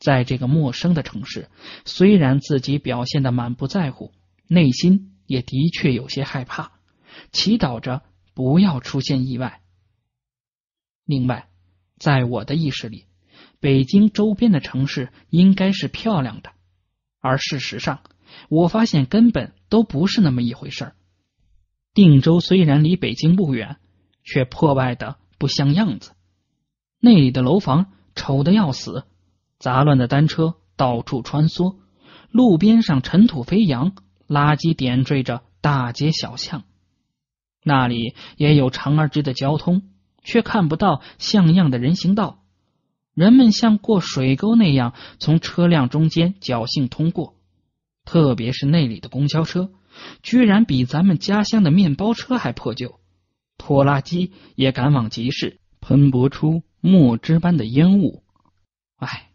在这个陌生的城市，虽然自己表现的满不在乎，内心也的确有些害怕，祈祷着不要出现意外。另外，在我的意识里。北京周边的城市应该是漂亮的，而事实上，我发现根本都不是那么一回事儿。定州虽然离北京不远，却破败的不像样子。那里的楼房丑的要死，杂乱的单车到处穿梭，路边上尘土飞扬，垃圾点缀着大街小巷。那里也有长而直的交通，却看不到像样的人行道。人们像过水沟那样从车辆中间侥幸通过，特别是那里的公交车，居然比咱们家乡的面包车还破旧。拖拉机也赶往集市，喷薄出墨汁般的烟雾。唉，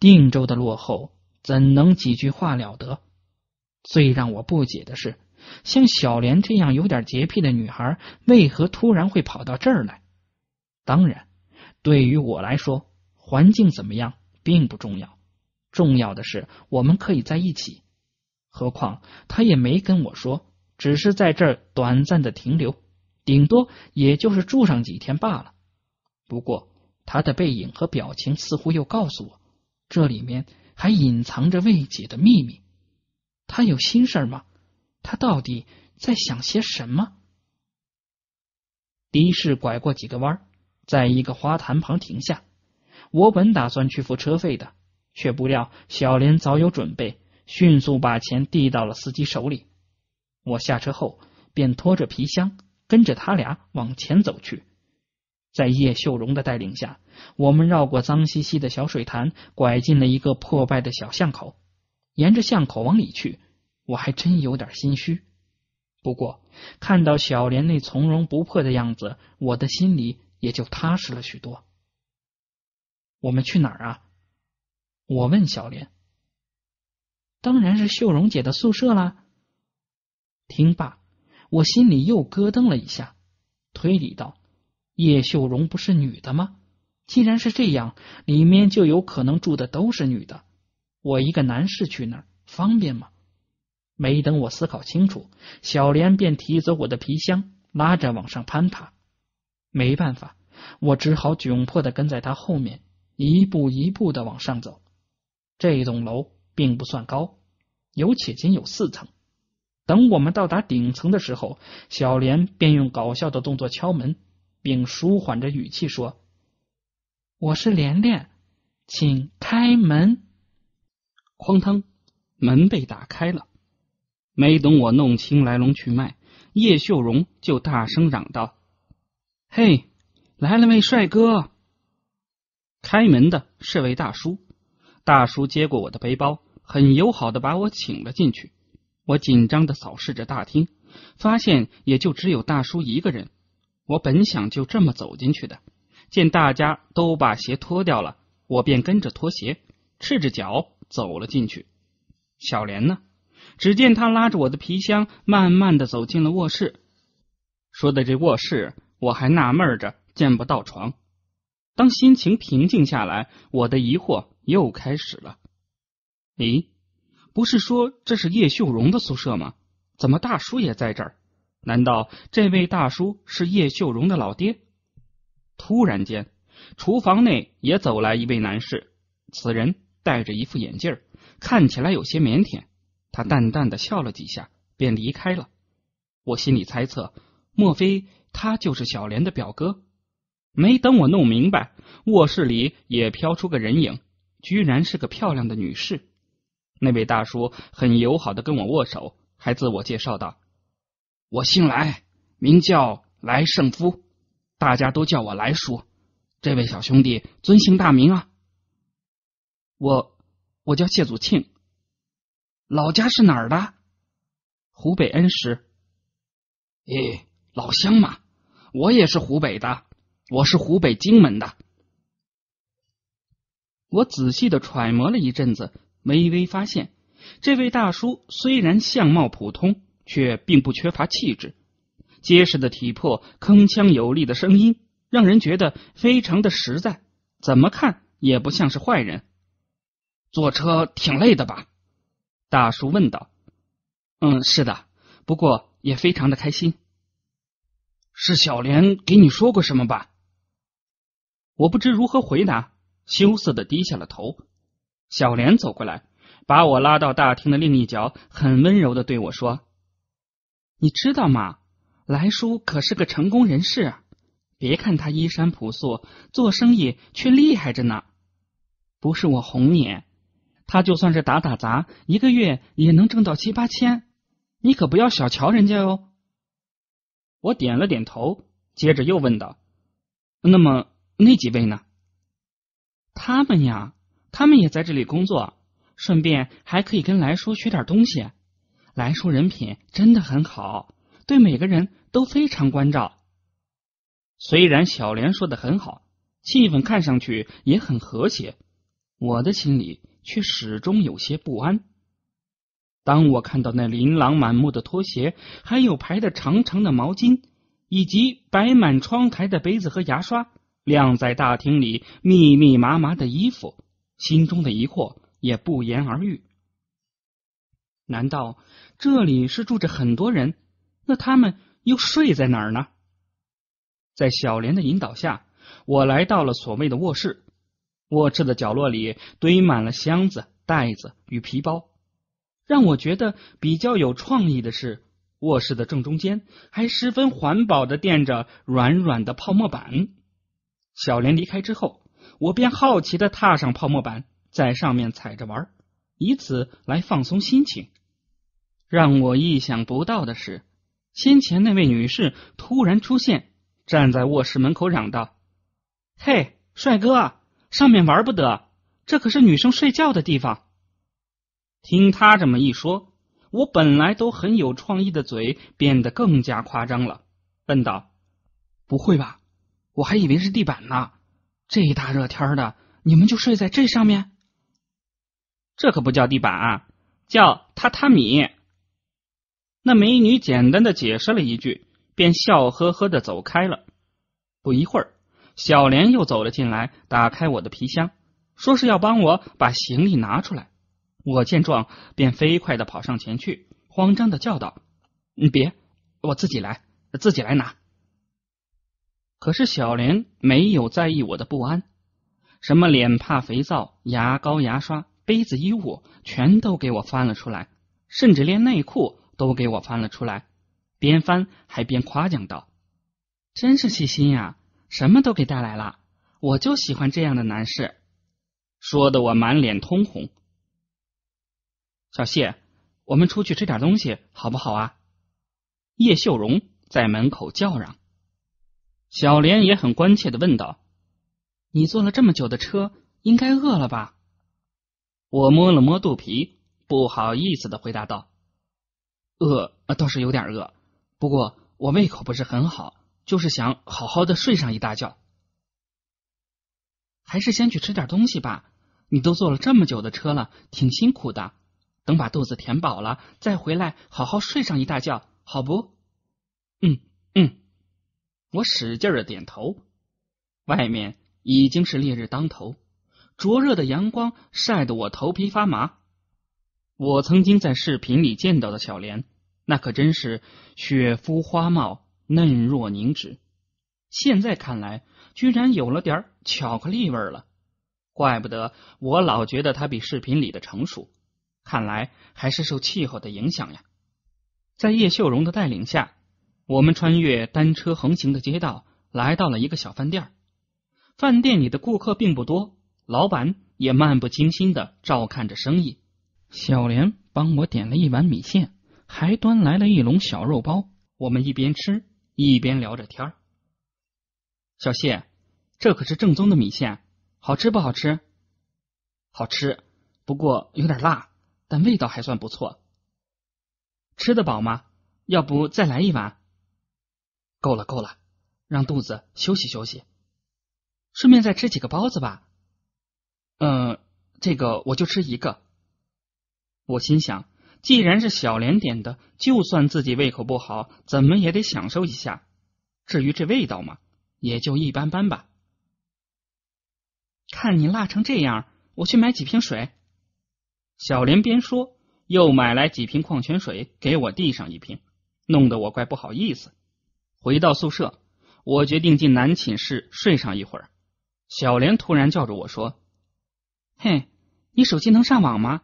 定州的落后怎能几句话了得？最让我不解的是，像小莲这样有点洁癖的女孩，为何突然会跑到这儿来？当然，对于我来说。环境怎么样并不重要，重要的是我们可以在一起。何况他也没跟我说，只是在这儿短暂的停留，顶多也就是住上几天罢了。不过他的背影和表情似乎又告诉我，这里面还隐藏着未解的秘密。他有心事吗？他到底在想些什么？的士拐过几个弯，在一个花坛旁停下。我本打算去付车费的，却不料小莲早有准备，迅速把钱递到了司机手里。我下车后，便拖着皮箱跟着他俩往前走去。在叶秀荣的带领下，我们绕过脏兮兮的小水潭，拐进了一个破败的小巷口。沿着巷口往里去，我还真有点心虚。不过看到小莲那从容不迫的样子，我的心里也就踏实了许多。我们去哪儿啊？我问小莲。当然是秀荣姐的宿舍啦。听罢，我心里又咯噔了一下，推理道：叶秀荣不是女的吗？既然是这样，里面就有可能住的都是女的。我一个男士去那儿方便吗？没等我思考清楚，小莲便提走我的皮箱，拉着往上攀爬。没办法，我只好窘迫的跟在她后面。一步一步的往上走，这栋楼并不算高，有且仅有四层。等我们到达顶层的时候，小莲便用搞笑的动作敲门，并舒缓着语气说：“我是莲莲，请开门。”哐当，门被打开了。没等我弄清来龙去脉，叶秀荣就大声嚷道：“嘿，来了位帅哥！”开门的是位大叔，大叔接过我的背包，很友好的把我请了进去。我紧张的扫视着大厅，发现也就只有大叔一个人。我本想就这么走进去的，见大家都把鞋脱掉了，我便跟着脱鞋，赤着脚走了进去。小莲呢？只见她拉着我的皮箱，慢慢的走进了卧室。说的这卧室，我还纳闷着见不到床。当心情平静下来，我的疑惑又开始了。咦，不是说这是叶秀荣的宿舍吗？怎么大叔也在这儿？难道这位大叔是叶秀荣的老爹？突然间，厨房内也走来一位男士，此人戴着一副眼镜，看起来有些腼腆。他淡淡的笑了几下，便离开了。我心里猜测，莫非他就是小莲的表哥？没等我弄明白，卧室里也飘出个人影，居然是个漂亮的女士。那位大叔很友好的跟我握手，还自我介绍道：“我姓来，名叫来胜夫，大家都叫我来叔。这位小兄弟尊姓大名啊？”“我我叫谢祖庆，老家是哪儿的？湖北恩施。咦，老乡嘛，我也是湖北的。”我是湖北荆门的。我仔细的揣摩了一阵子，微微发现这位大叔虽然相貌普通，却并不缺乏气质。结实的体魄，铿锵有力的声音，让人觉得非常的实在。怎么看也不像是坏人。坐车挺累的吧？大叔问道。嗯，是的，不过也非常的开心。是小莲给你说过什么吧？我不知如何回答，羞涩的低下了头。小莲走过来，把我拉到大厅的另一角，很温柔的对我说：“你知道吗？来叔可是个成功人士，别看他衣衫朴素，做生意却厉害着呢。不是我哄你，他就算是打打杂，一个月也能挣到七八千。你可不要小瞧人家哟。”我点了点头，接着又问道：“那么？”那几位呢？他们呀，他们也在这里工作，顺便还可以跟来叔学点东西。来叔人品真的很好，对每个人都非常关照。虽然小莲说的很好，气氛看上去也很和谐，我的心里却始终有些不安。当我看到那琳琅满目的拖鞋，还有排的长长的毛巾，以及摆满窗台的杯子和牙刷。晾在大厅里密密麻麻的衣服，心中的疑惑也不言而喻。难道这里是住着很多人？那他们又睡在哪儿呢？在小莲的引导下，我来到了所谓的卧室。卧室的角落里堆满了箱子、袋子与皮包。让我觉得比较有创意的是，卧室的正中间还十分环保的垫着软软的泡沫板。小莲离开之后，我便好奇的踏上泡沫板，在上面踩着玩，以此来放松心情。让我意想不到的是，先前那位女士突然出现，站在卧室门口嚷道：“嘿，帅哥，上面玩不得，这可是女生睡觉的地方。”听他这么一说，我本来都很有创意的嘴变得更加夸张了，问道：“不会吧？”我还以为是地板呢，这一大热天的，你们就睡在这上面？这可不叫地板，叫榻榻米。那美女简单的解释了一句，便笑呵呵的走开了。不一会儿，小莲又走了进来，打开我的皮箱，说是要帮我把行李拿出来。我见状，便飞快的跑上前去，慌张的叫道：“你别，我自己来，自己来拿。”可是小莲没有在意我的不安，什么脸怕肥皂、牙膏、牙刷、杯子、衣物，全都给我翻了出来，甚至连内裤都给我翻了出来。边翻还边夸奖道：“真是细心呀，什么都给带来了。”我就喜欢这样的男士，说的我满脸通红。小谢，我们出去吃点东西好不好啊？叶秀荣在门口叫嚷。小莲也很关切的问道：“你坐了这么久的车，应该饿了吧？”我摸了摸肚皮，不好意思的回答道：“饿，倒是有点饿。不过我胃口不是很好，就是想好好的睡上一大觉。还是先去吃点东西吧。你都坐了这么久的车了，挺辛苦的。等把肚子填饱了，再回来好好睡上一大觉，好不？”“嗯嗯。”我使劲的点头。外面已经是烈日当头，灼热的阳光晒得我头皮发麻。我曾经在视频里见到的小莲，那可真是雪肤花貌，嫩若凝脂。现在看来，居然有了点巧克力味了。怪不得我老觉得她比视频里的成熟，看来还是受气候的影响呀。在叶秀荣的带领下。我们穿越单车横行的街道，来到了一个小饭店。饭店里的顾客并不多，老板也漫不经心的照看着生意。小莲帮我点了一碗米线，还端来了一笼小肉包。我们一边吃一边聊着天儿。小谢，这可是正宗的米线，好吃不好吃？好吃，不过有点辣，但味道还算不错。吃得饱吗？要不再来一碗？够了够了，让肚子休息休息，顺便再吃几个包子吧。嗯，这个我就吃一个。我心想，既然是小莲点的，就算自己胃口不好，怎么也得享受一下。至于这味道嘛，也就一般般吧。看你辣成这样，我去买几瓶水。小莲边说，又买来几瓶矿泉水给我递上一瓶，弄得我怪不好意思。回到宿舍，我决定进男寝室睡上一会儿。小莲突然叫着我说：“嘿，你手机能上网吗？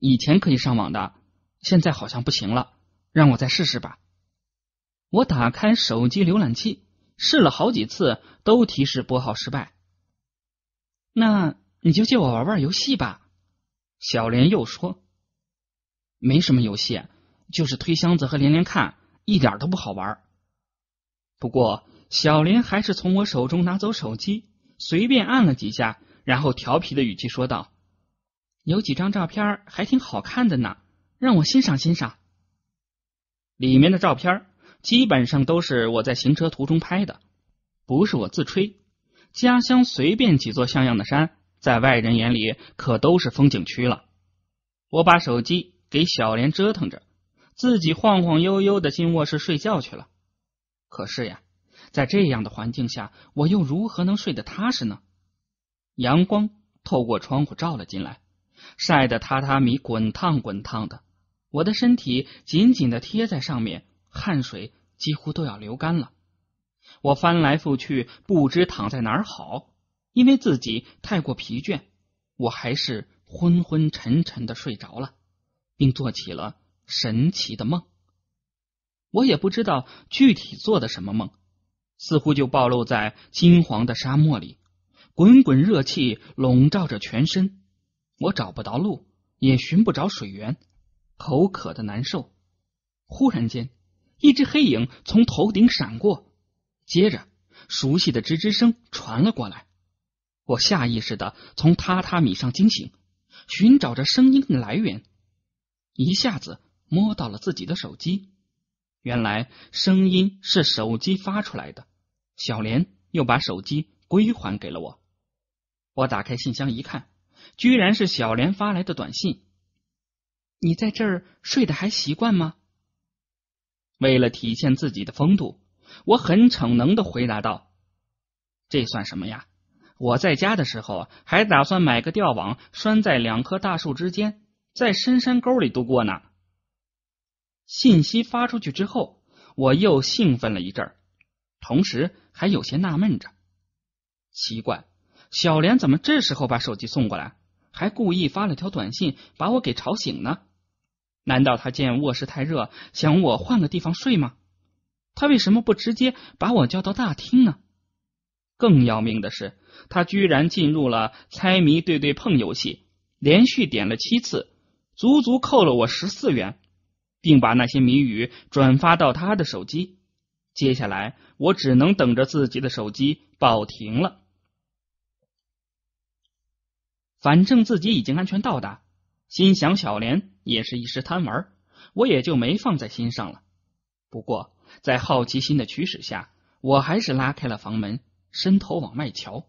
以前可以上网的，现在好像不行了。让我再试试吧。”我打开手机浏览器，试了好几次，都提示拨号失败。那你就借我玩玩游戏吧。”小莲又说：“没什么游戏，就是推箱子和连连看，一点都不好玩。”不过，小莲还是从我手中拿走手机，随便按了几下，然后调皮的语气说道：“有几张照片还挺好看的呢，让我欣赏欣赏。”里面的照片基本上都是我在行车途中拍的，不是我自吹。家乡随便几座像样的山，在外人眼里可都是风景区了。我把手机给小莲折腾着，自己晃晃悠悠的进卧室睡觉去了。可是呀，在这样的环境下，我又如何能睡得踏实呢？阳光透过窗户照了进来，晒得榻榻米滚烫滚烫的，我的身体紧紧的贴在上面，汗水几乎都要流干了。我翻来覆去，不知躺在哪儿好，因为自己太过疲倦，我还是昏昏沉沉的睡着了，并做起了神奇的梦。我也不知道具体做的什么梦，似乎就暴露在金黄的沙漠里，滚滚热气笼罩着全身。我找不到路，也寻不着水源，口渴的难受。忽然间，一只黑影从头顶闪过，接着熟悉的吱吱声传了过来。我下意识的从榻榻米上惊醒，寻找着声音的来源，一下子摸到了自己的手机。原来声音是手机发出来的，小莲又把手机归还给了我。我打开信箱一看，居然是小莲发来的短信：“你在这儿睡得还习惯吗？”为了体现自己的风度，我很逞能的回答道：“这算什么呀？我在家的时候还打算买个吊网拴在两棵大树之间，在深山沟里度过呢。”信息发出去之后，我又兴奋了一阵儿，同时还有些纳闷着：奇怪，小莲怎么这时候把手机送过来，还故意发了条短信把我给吵醒呢？难道她见卧室太热，想我换个地方睡吗？她为什么不直接把我叫到大厅呢？更要命的是，她居然进入了猜谜对对碰游戏，连续点了七次，足足扣了我十四元。并把那些谜语转发到他的手机。接下来，我只能等着自己的手机报停了。反正自己已经安全到达，心想小莲也是一时贪玩，我也就没放在心上了。不过，在好奇心的驱使下，我还是拉开了房门，伸头往外瞧。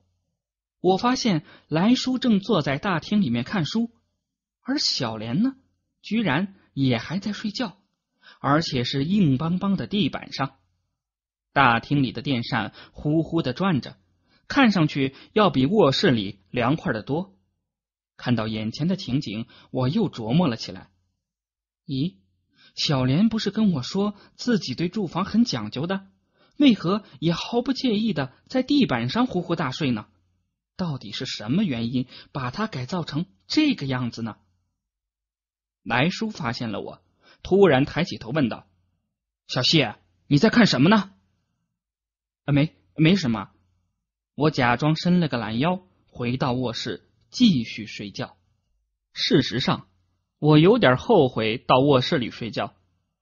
我发现来叔正坐在大厅里面看书，而小莲呢，居然。也还在睡觉，而且是硬邦邦的地板上。大厅里的电扇呼呼的转着，看上去要比卧室里凉快的多。看到眼前的情景，我又琢磨了起来：咦，小莲不是跟我说自己对住房很讲究的，为何也毫不介意的在地板上呼呼大睡呢？到底是什么原因把它改造成这个样子呢？来叔发现了我，突然抬起头问道：“小谢，你在看什么呢？”啊，没，没什么。我假装伸了个懒腰，回到卧室继续睡觉。事实上，我有点后悔到卧室里睡觉，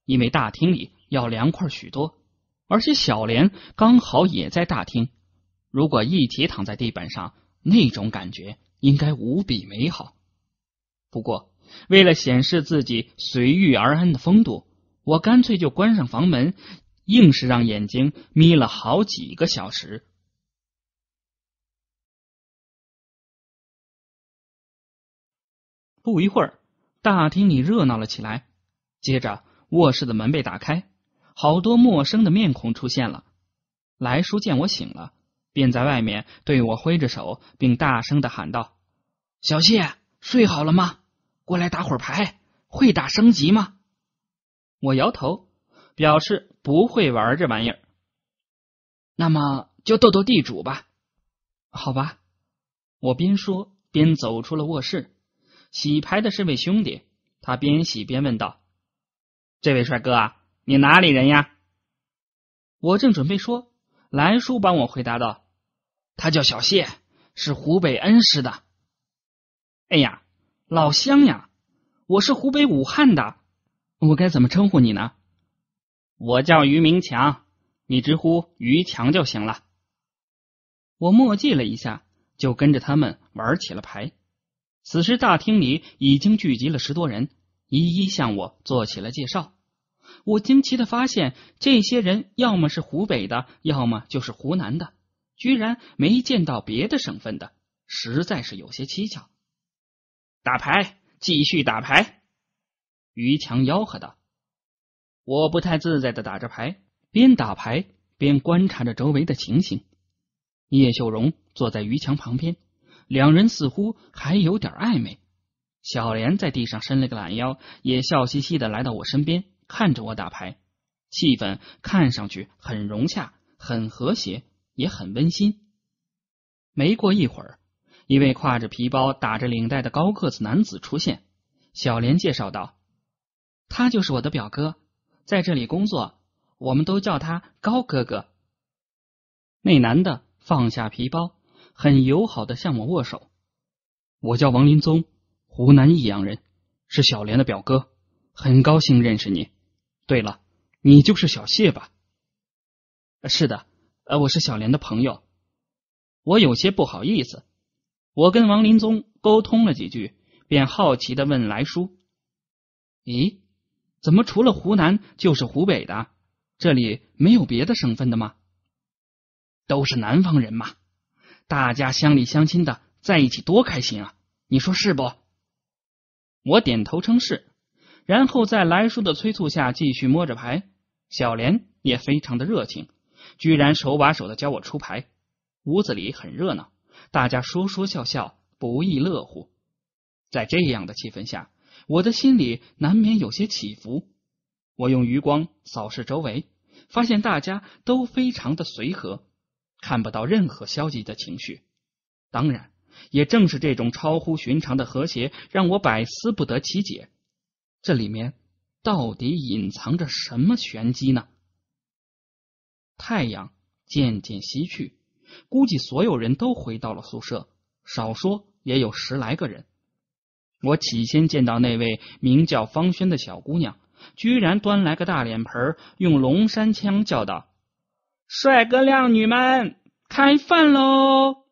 因为大厅里要凉快许多，而且小莲刚好也在大厅。如果一起躺在地板上，那种感觉应该无比美好。不过。为了显示自己随遇而安的风度，我干脆就关上房门，硬是让眼睛眯了好几个小时。不一会儿，大厅里热闹了起来，接着卧室的门被打开，好多陌生的面孔出现了。来叔见我醒了，便在外面对我挥着手，并大声的喊道：“小谢，睡好了吗？”过来打会儿牌，会打升级吗？我摇头，表示不会玩这玩意儿。那么就斗斗地主吧，好吧。我边说边走出了卧室。洗牌的是位兄弟，他边洗边问道：“这位帅哥啊，你哪里人呀？”我正准备说，来叔帮我回答道：“他叫小谢，是湖北恩施的。”哎呀。老乡呀，我是湖北武汉的，我该怎么称呼你呢？我叫于明强，你直呼于强就行了。我墨迹了一下，就跟着他们玩起了牌。此时大厅里已经聚集了十多人，一一向我做起了介绍。我惊奇的发现，这些人要么是湖北的，要么就是湖南的，居然没见到别的省份的，实在是有些蹊跷。打牌，继续打牌！于强吆喝道。我不太自在的打着牌，边打牌边观察着周围的情形。叶秀荣坐在于强旁边，两人似乎还有点暧昧。小莲在地上伸了个懒腰，也笑嘻嘻的来到我身边，看着我打牌。气氛看上去很融洽，很和谐，也很温馨。没过一会儿。一位挎着皮包、打着领带的高个子男子出现，小莲介绍道：“他就是我的表哥，在这里工作，我们都叫他高哥哥。”那男的放下皮包，很友好的向我握手：“我叫王林宗，湖南益阳人，是小莲的表哥，很高兴认识你。对了，你就是小谢吧？”“是的，我是小莲的朋友。”我有些不好意思。我跟王林宗沟通了几句，便好奇的问来叔：“咦，怎么除了湖南就是湖北的？这里没有别的省份的吗？都是南方人嘛，大家乡里乡亲的，在一起多开心啊！你说是不？”我点头称是，然后在来叔的催促下继续摸着牌。小莲也非常的热情，居然手把手的教我出牌。屋子里很热闹。大家说说笑笑，不亦乐乎。在这样的气氛下，我的心里难免有些起伏。我用余光扫视周围，发现大家都非常的随和，看不到任何消极的情绪。当然，也正是这种超乎寻常的和谐，让我百思不得其解。这里面到底隐藏着什么玄机呢？太阳渐渐西去。估计所有人都回到了宿舍，少说也有十来个人。我起先见到那位名叫方轩的小姑娘，居然端来个大脸盆，用龙山腔叫道：“帅哥靓女们，开饭喽！”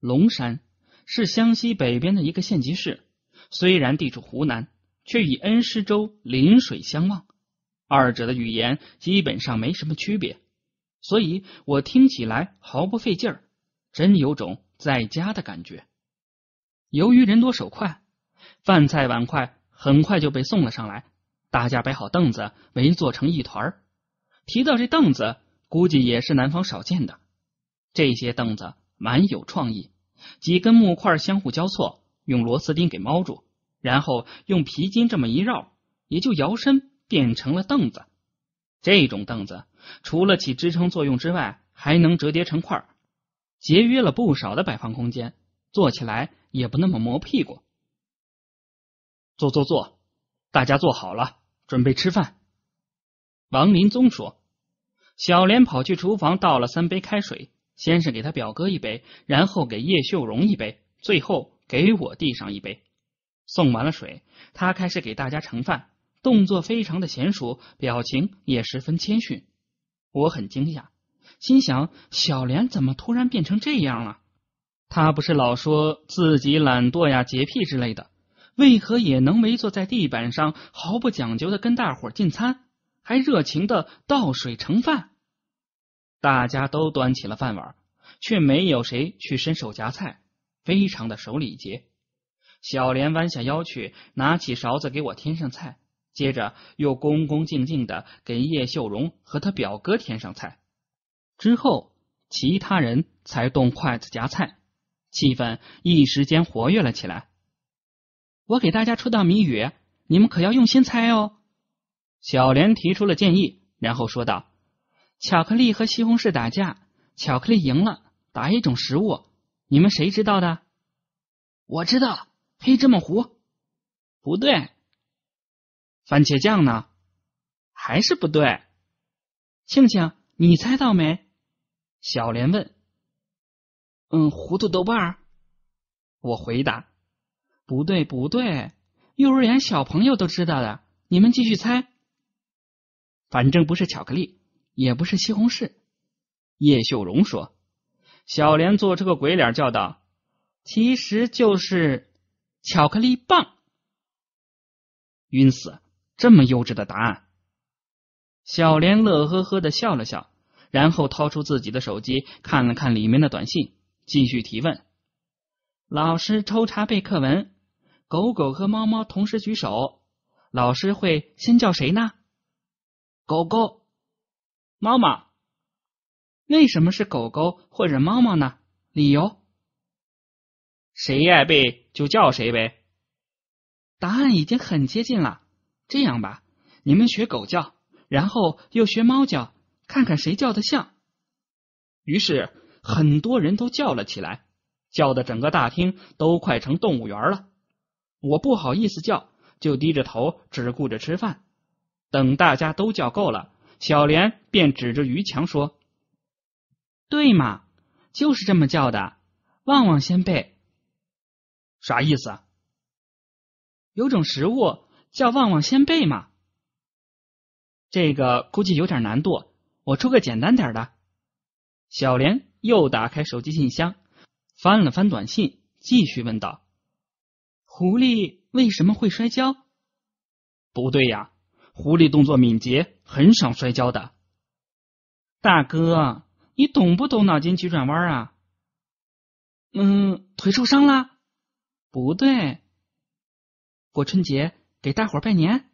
龙山是湘西北边的一个县级市，虽然地处湖南，却与恩施州邻水相望，二者的语言基本上没什么区别。所以我听起来毫不费劲儿，真有种在家的感觉。由于人多手快，饭菜碗筷很快就被送了上来。大家摆好凳子，围坐成一团儿。提到这凳子，估计也是南方少见的。这些凳子蛮有创意，几根木块相互交错，用螺丝钉给猫住，然后用皮筋这么一绕，也就摇身变成了凳子。这种凳子。除了起支撑作用之外，还能折叠成块，节约了不少的摆放空间。坐起来也不那么磨屁股。坐坐坐，大家坐好了，准备吃饭。王林宗说：“小莲跑去厨房倒了三杯开水，先是给他表哥一杯，然后给叶秀荣一杯，最后给我递上一杯。”送完了水，他开始给大家盛饭，动作非常的娴熟，表情也十分谦逊。我很惊讶，心想：小莲怎么突然变成这样了？她不是老说自己懒惰呀、洁癖之类的，为何也能围坐在地板上，毫不讲究的跟大伙儿进餐，还热情的倒水盛饭？大家都端起了饭碗，却没有谁去伸手夹菜，非常的守礼节。小莲弯下腰去，拿起勺子给我添上菜。接着又恭恭敬敬的给叶秀荣和他表哥添上菜，之后其他人才动筷子夹菜，气氛一时间活跃了起来。我给大家出道谜语，你们可要用心猜哦。小莲提出了建议，然后说道：“巧克力和西红柿打架，巧克力赢了，打一种食物，你们谁知道的？”我知道，黑芝麻糊。不对。番茄酱呢？还是不对。庆庆，你猜到没？小莲问。嗯，糊涂豆瓣儿。我回答。不对，不对，幼儿园小朋友都知道的。你们继续猜。反正不是巧克力，也不是西红柿。叶秀荣说。小莲做出个鬼脸，叫道：“其实就是巧克力棒。”晕死！这么幼稚的答案，小莲乐呵呵的笑了笑，然后掏出自己的手机看了看里面的短信，继续提问。老师抽查背课文，狗狗和猫猫同时举手，老师会先叫谁呢？狗狗，猫猫？为什么是狗狗或者猫猫呢？理由？谁爱背就叫谁呗。答案已经很接近了。这样吧，你们学狗叫，然后又学猫叫，看看谁叫的像。于是很多人都叫了起来，叫的整个大厅都快成动物园了。我不好意思叫，就低着头只顾着吃饭。等大家都叫够了，小莲便指着于强说：“对嘛，就是这么叫的，旺旺先辈，啥意思？有种食物。”叫旺旺先贝嘛，这个估计有点难度，我出个简单点的。小莲又打开手机信箱，翻了翻短信，继续问道：“狐狸为什么会摔跤？”不对呀，狐狸动作敏捷，很少摔跤的。大哥，你懂不懂脑筋急转弯啊？嗯，腿受伤了？不对，过春节。给大伙拜年，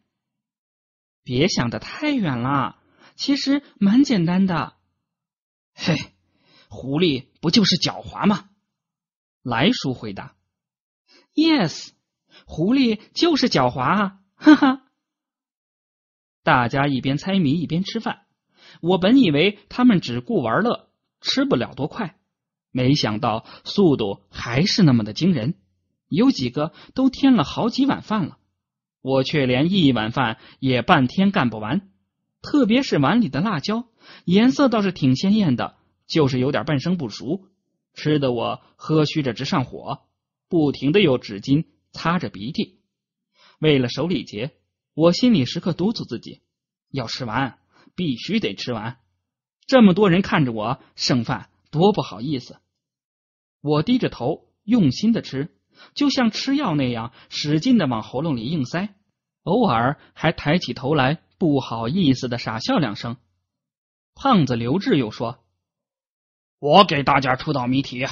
别想的太远了，其实蛮简单的。嘿，狐狸不就是狡猾吗？来叔回答：“Yes，狐狸就是狡猾啊！”哈哈。大家一边猜谜一边吃饭。我本以为他们只顾玩乐，吃不了多快，没想到速度还是那么的惊人。有几个都添了好几碗饭了。我却连一碗饭也半天干不完，特别是碗里的辣椒，颜色倒是挺鲜艳的，就是有点半生不熟，吃的我喝虚着直上火，不停的用纸巾擦着鼻涕。为了守礼节，我心里时刻督促自己，要吃完，必须得吃完。这么多人看着我剩饭多不好意思，我低着头用心的吃，就像吃药那样使劲的往喉咙里硬塞。偶尔还抬起头来，不好意思的傻笑两声。胖子刘志又说：“我给大家出道谜题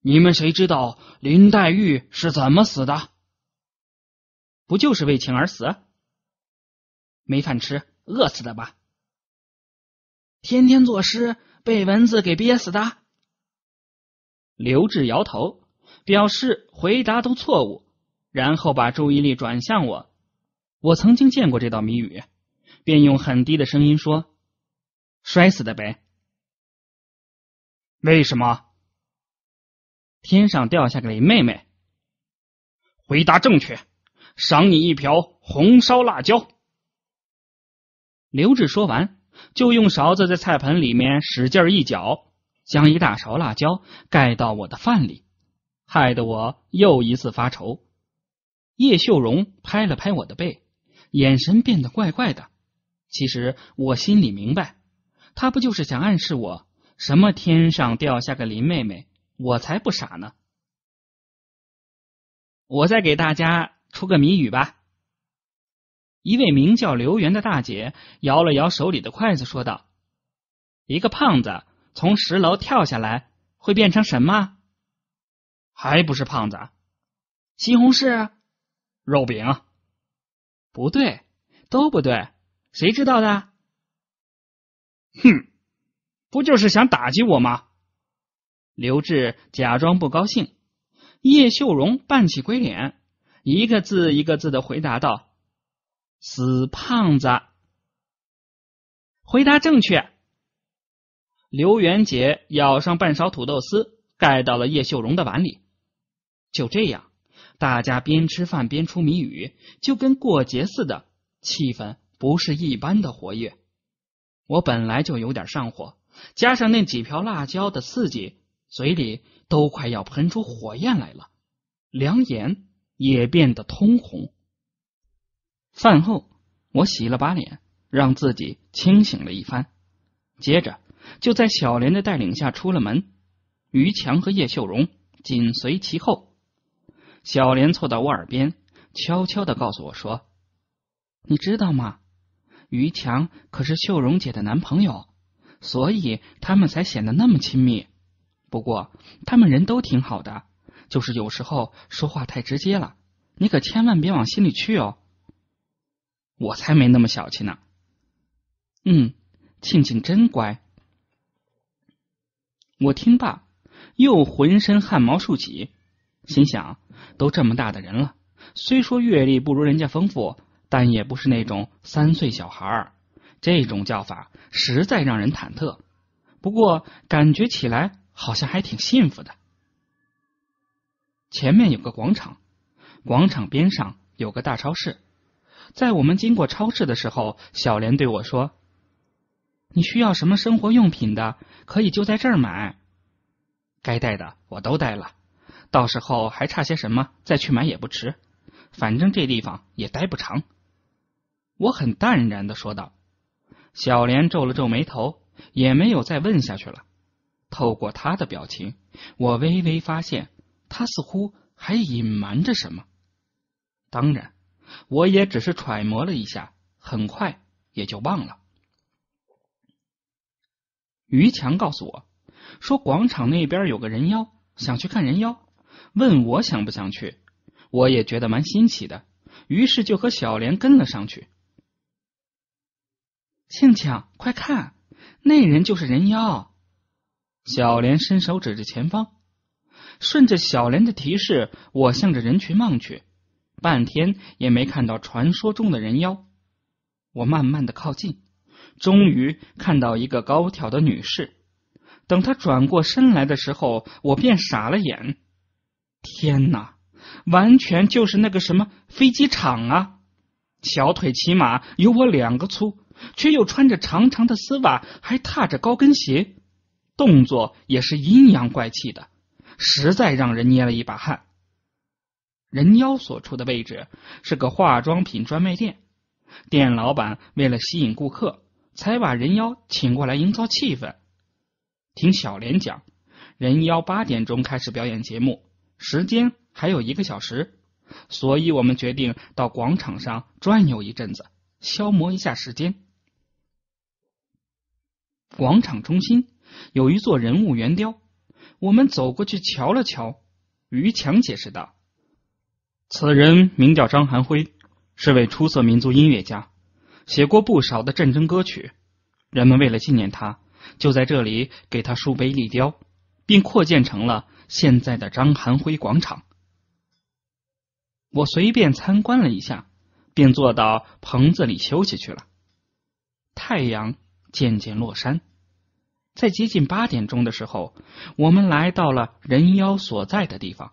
你们谁知道林黛玉是怎么死的？不就是为情而死？没饭吃，饿死的吧？天天作诗，被蚊子给憋死的？”刘志摇头，表示回答都错误，然后把注意力转向我。我曾经见过这道谜语，便用很低的声音说：“摔死的呗。”为什么？天上掉下个林妹妹。回答正确，赏你一瓢红烧辣椒。刘志说完，就用勺子在菜盆里面使劲一搅，将一大勺辣椒盖到我的饭里，害得我又一次发愁。叶秀荣拍了拍我的背。眼神变得怪怪的。其实我心里明白，他不就是想暗示我，什么天上掉下个林妹妹，我才不傻呢。我再给大家出个谜语吧。一位名叫刘元的大姐摇了摇手里的筷子，说道：“一个胖子从十楼跳下来，会变成什么？还不是胖子？西红柿？肉饼？”不对，都不对，谁知道的？哼，不就是想打击我吗？刘志假装不高兴，叶秀荣扮起鬼脸，一个字一个字的回答道：“死胖子。”回答正确。刘元杰舀上半勺土豆丝，盖到了叶秀荣的碗里。就这样。大家边吃饭边出谜语，就跟过节似的，气氛不是一般的活跃。我本来就有点上火，加上那几瓢辣椒的刺激，嘴里都快要喷出火焰来了，两眼也变得通红。饭后，我洗了把脸，让自己清醒了一番，接着就在小莲的带领下出了门，于强和叶秀荣紧随其后。小莲凑到我耳边，悄悄的告诉我说：“你知道吗？于强可是秀荣姐的男朋友，所以他们才显得那么亲密。不过他们人都挺好的，就是有时候说话太直接了，你可千万别往心里去哦。”我才没那么小气呢。嗯，庆庆真乖。我听罢，又浑身汗毛竖起。心想，都这么大的人了，虽说阅历不如人家丰富，但也不是那种三岁小孩儿。这种叫法实在让人忐忑。不过感觉起来好像还挺幸福的。前面有个广场，广场边上有个大超市。在我们经过超市的时候，小莲对我说：“你需要什么生活用品的，可以就在这儿买。”该带的我都带了。到时候还差些什么，再去买也不迟。反正这地方也待不长。我很淡然的说道。小莲皱了皱眉头，也没有再问下去了。透过她的表情，我微微发现她似乎还隐瞒着什么。当然，我也只是揣摩了一下，很快也就忘了。于强告诉我说，广场那边有个人妖，想去看人妖。问我想不想去？我也觉得蛮新奇的，于是就和小莲跟了上去。庆庆，快看，那人就是人妖！小莲伸手指着前方。顺着小莲的提示，我向着人群望去，半天也没看到传说中的人妖。我慢慢的靠近，终于看到一个高挑的女士。等她转过身来的时候，我便傻了眼。天哪，完全就是那个什么飞机场啊！小腿起码有我两个粗，却又穿着长长的丝袜，还踏着高跟鞋，动作也是阴阳怪气的，实在让人捏了一把汗。人妖所处的位置是个化妆品专卖店，店老板为了吸引顾客，才把人妖请过来营造气氛。听小莲讲，人妖八点钟开始表演节目。时间还有一个小时，所以我们决定到广场上转悠一阵子，消磨一下时间。广场中心有一座人物圆雕，我们走过去瞧了瞧。于强解释道：“此人名叫张寒辉，是位出色民族音乐家，写过不少的战争歌曲。人们为了纪念他，就在这里给他竖碑立雕，并扩建成了。”现在的张寒辉广场，我随便参观了一下，便坐到棚子里休息去了。太阳渐渐落山，在接近八点钟的时候，我们来到了人妖所在的地方。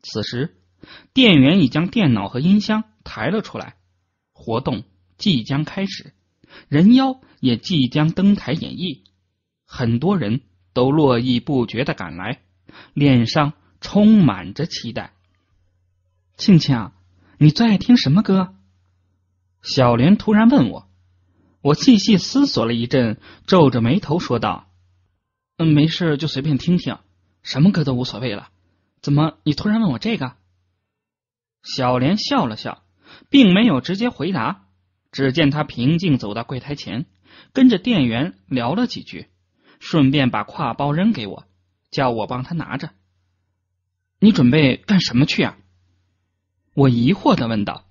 此时，店员已将电脑和音箱抬了出来，活动即将开始，人妖也即将登台演绎。很多人都络绎不绝的赶来。脸上充满着期待，庆庆，你最爱听什么歌？小莲突然问我。我细细思索了一阵，皱着眉头说道：“嗯，没事就随便听听，什么歌都无所谓了。”怎么，你突然问我这个？小莲笑了笑，并没有直接回答。只见她平静走到柜台前，跟着店员聊了几句，顺便把挎包扔给我。叫我帮他拿着。你准备干什么去啊？我疑惑的问道。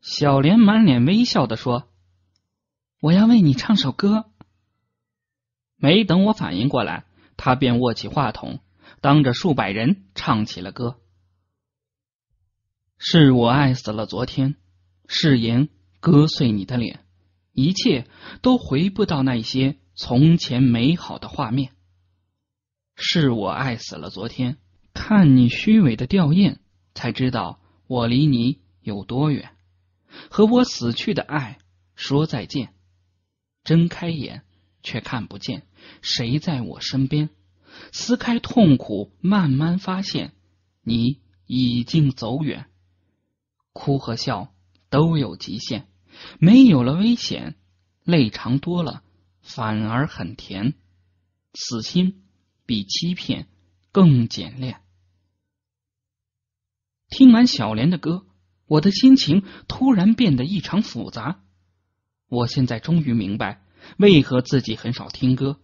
小莲满脸微笑的说：“我要为你唱首歌。”没等我反应过来，他便握起话筒，当着数百人唱起了歌：“是我爱死了昨天，誓言割碎你的脸，一切都回不到那些从前美好的画面。”是我爱死了。昨天看你虚伪的吊唁，才知道我离你有多远。和我死去的爱说再见，睁开眼却看不见谁在我身边。撕开痛苦，慢慢发现你已经走远。哭和笑都有极限，没有了危险，泪长多了反而很甜。死心。比欺骗更简练。听完小莲的歌，我的心情突然变得异常复杂。我现在终于明白，为何自己很少听歌，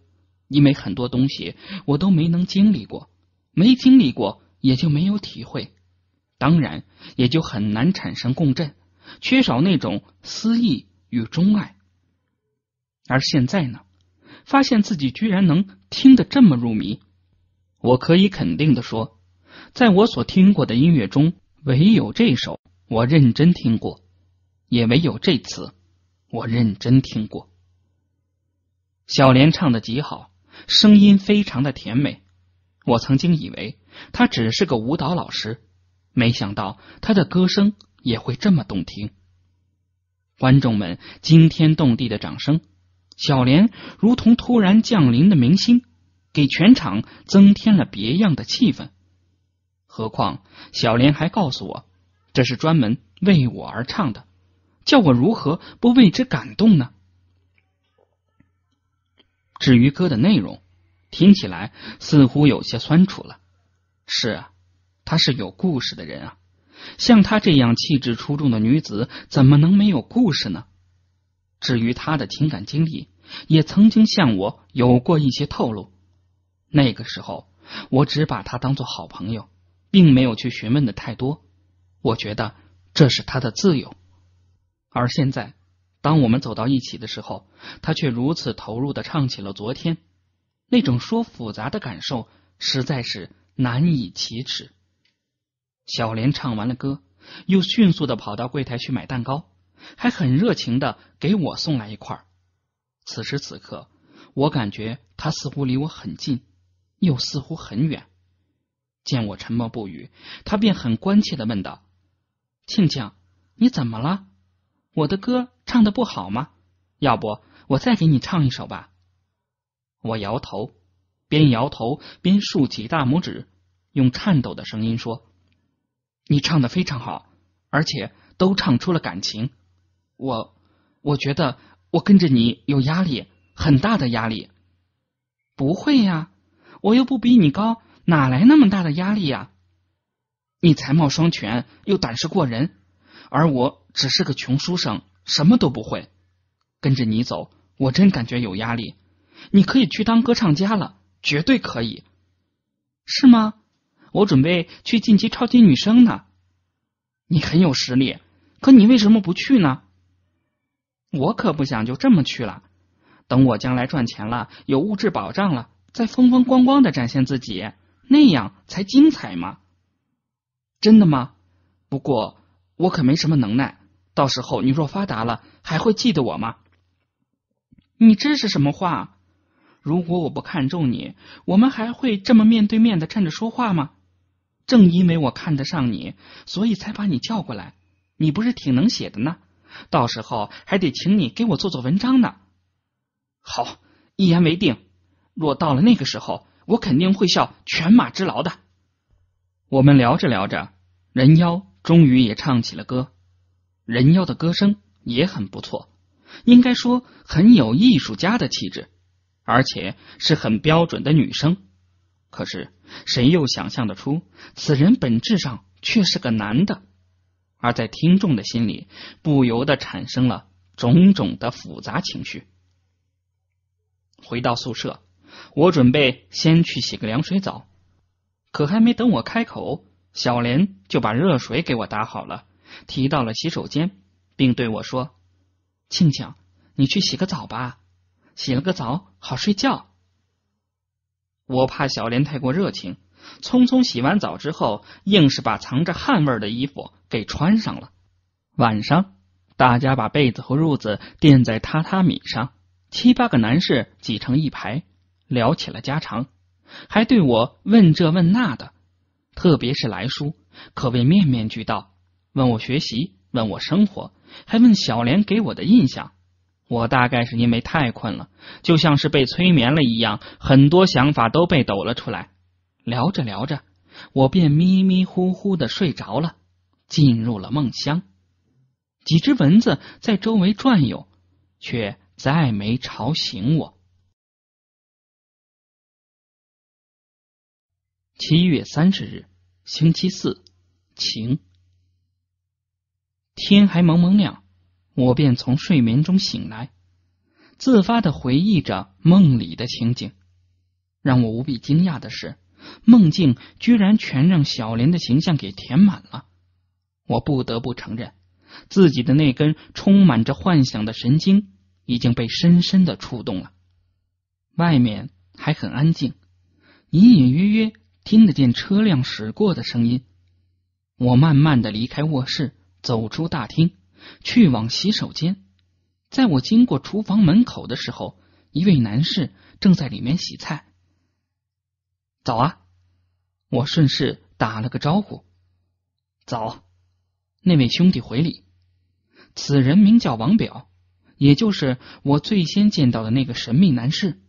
因为很多东西我都没能经历过，没经历过也就没有体会，当然也就很难产生共振，缺少那种思意与钟爱。而现在呢？发现自己居然能听得这么入迷，我可以肯定的说，在我所听过的音乐中，唯有这首我认真听过，也唯有这词我认真听过。小莲唱的极好，声音非常的甜美。我曾经以为她只是个舞蹈老师，没想到她的歌声也会这么动听。观众们惊天动地的掌声。小莲如同突然降临的明星，给全场增添了别样的气氛。何况小莲还告诉我，这是专门为我而唱的，叫我如何不为之感动呢？至于歌的内容，听起来似乎有些酸楚了。是啊，她是有故事的人啊。像她这样气质出众的女子，怎么能没有故事呢？至于他的情感经历，也曾经向我有过一些透露。那个时候，我只把他当做好朋友，并没有去询问的太多。我觉得这是他的自由。而现在，当我们走到一起的时候，他却如此投入的唱起了昨天那种说复杂的感受，实在是难以启齿。小莲唱完了歌，又迅速的跑到柜台去买蛋糕。还很热情的给我送来一块。此时此刻，我感觉他似乎离我很近，又似乎很远。见我沉默不语，他便很关切的问道：“庆庆，你怎么了？我的歌唱的不好吗？要不我再给你唱一首吧？”我摇头，边摇头边竖起大拇指，用颤抖的声音说：“你唱的非常好，而且都唱出了感情。”我我觉得我跟着你有压力，很大的压力。不会呀，我又不比你高，哪来那么大的压力呀？你才貌双全，又胆识过人，而我只是个穷书生，什么都不会。跟着你走，我真感觉有压力。你可以去当歌唱家了，绝对可以，是吗？我准备去晋级超级女声呢。你很有实力，可你为什么不去呢？我可不想就这么去了。等我将来赚钱了，有物质保障了，再风风光光的展现自己，那样才精彩嘛。真的吗？不过我可没什么能耐。到时候你若发达了，还会记得我吗？你这是什么话？如果我不看重你，我们还会这么面对面的站着说话吗？正因为我看得上你，所以才把你叫过来。你不是挺能写的呢？到时候还得请你给我做做文章呢。好，一言为定。若到了那个时候，我肯定会效犬马之劳的。我们聊着聊着，人妖终于也唱起了歌。人妖的歌声也很不错，应该说很有艺术家的气质，而且是很标准的女生。可是谁又想象得出，此人本质上却是个男的？而在听众的心里，不由得产生了种种的复杂情绪。回到宿舍，我准备先去洗个凉水澡，可还没等我开口，小莲就把热水给我打好了，提到了洗手间，并对我说：“庆庆，你去洗个澡吧，洗了个澡好睡觉。”我怕小莲太过热情。匆匆洗完澡之后，硬是把藏着汗味的衣服给穿上了。晚上，大家把被子和褥子垫在榻榻米上，七八个男士挤成一排，聊起了家常，还对我问这问那的。特别是来叔，可谓面面俱到，问我学习，问我生活，还问小莲给我的印象。我大概是因为太困了，就像是被催眠了一样，很多想法都被抖了出来。聊着聊着，我便迷迷糊糊的睡着了，进入了梦乡。几只蚊子在周围转悠，却再没吵醒我。七月三十日，星期四，晴。天还蒙蒙亮，我便从睡眠中醒来，自发的回忆着梦里的情景。让我无比惊讶的是。梦境居然全让小莲的形象给填满了，我不得不承认，自己的那根充满着幻想的神经已经被深深的触动了。外面还很安静，隐隐约约听得见车辆驶过的声音。我慢慢的离开卧室，走出大厅，去往洗手间。在我经过厨房门口的时候，一位男士正在里面洗菜。早啊！我顺势打了个招呼。早，那位兄弟回礼。此人名叫王表，也就是我最先见到的那个神秘男士。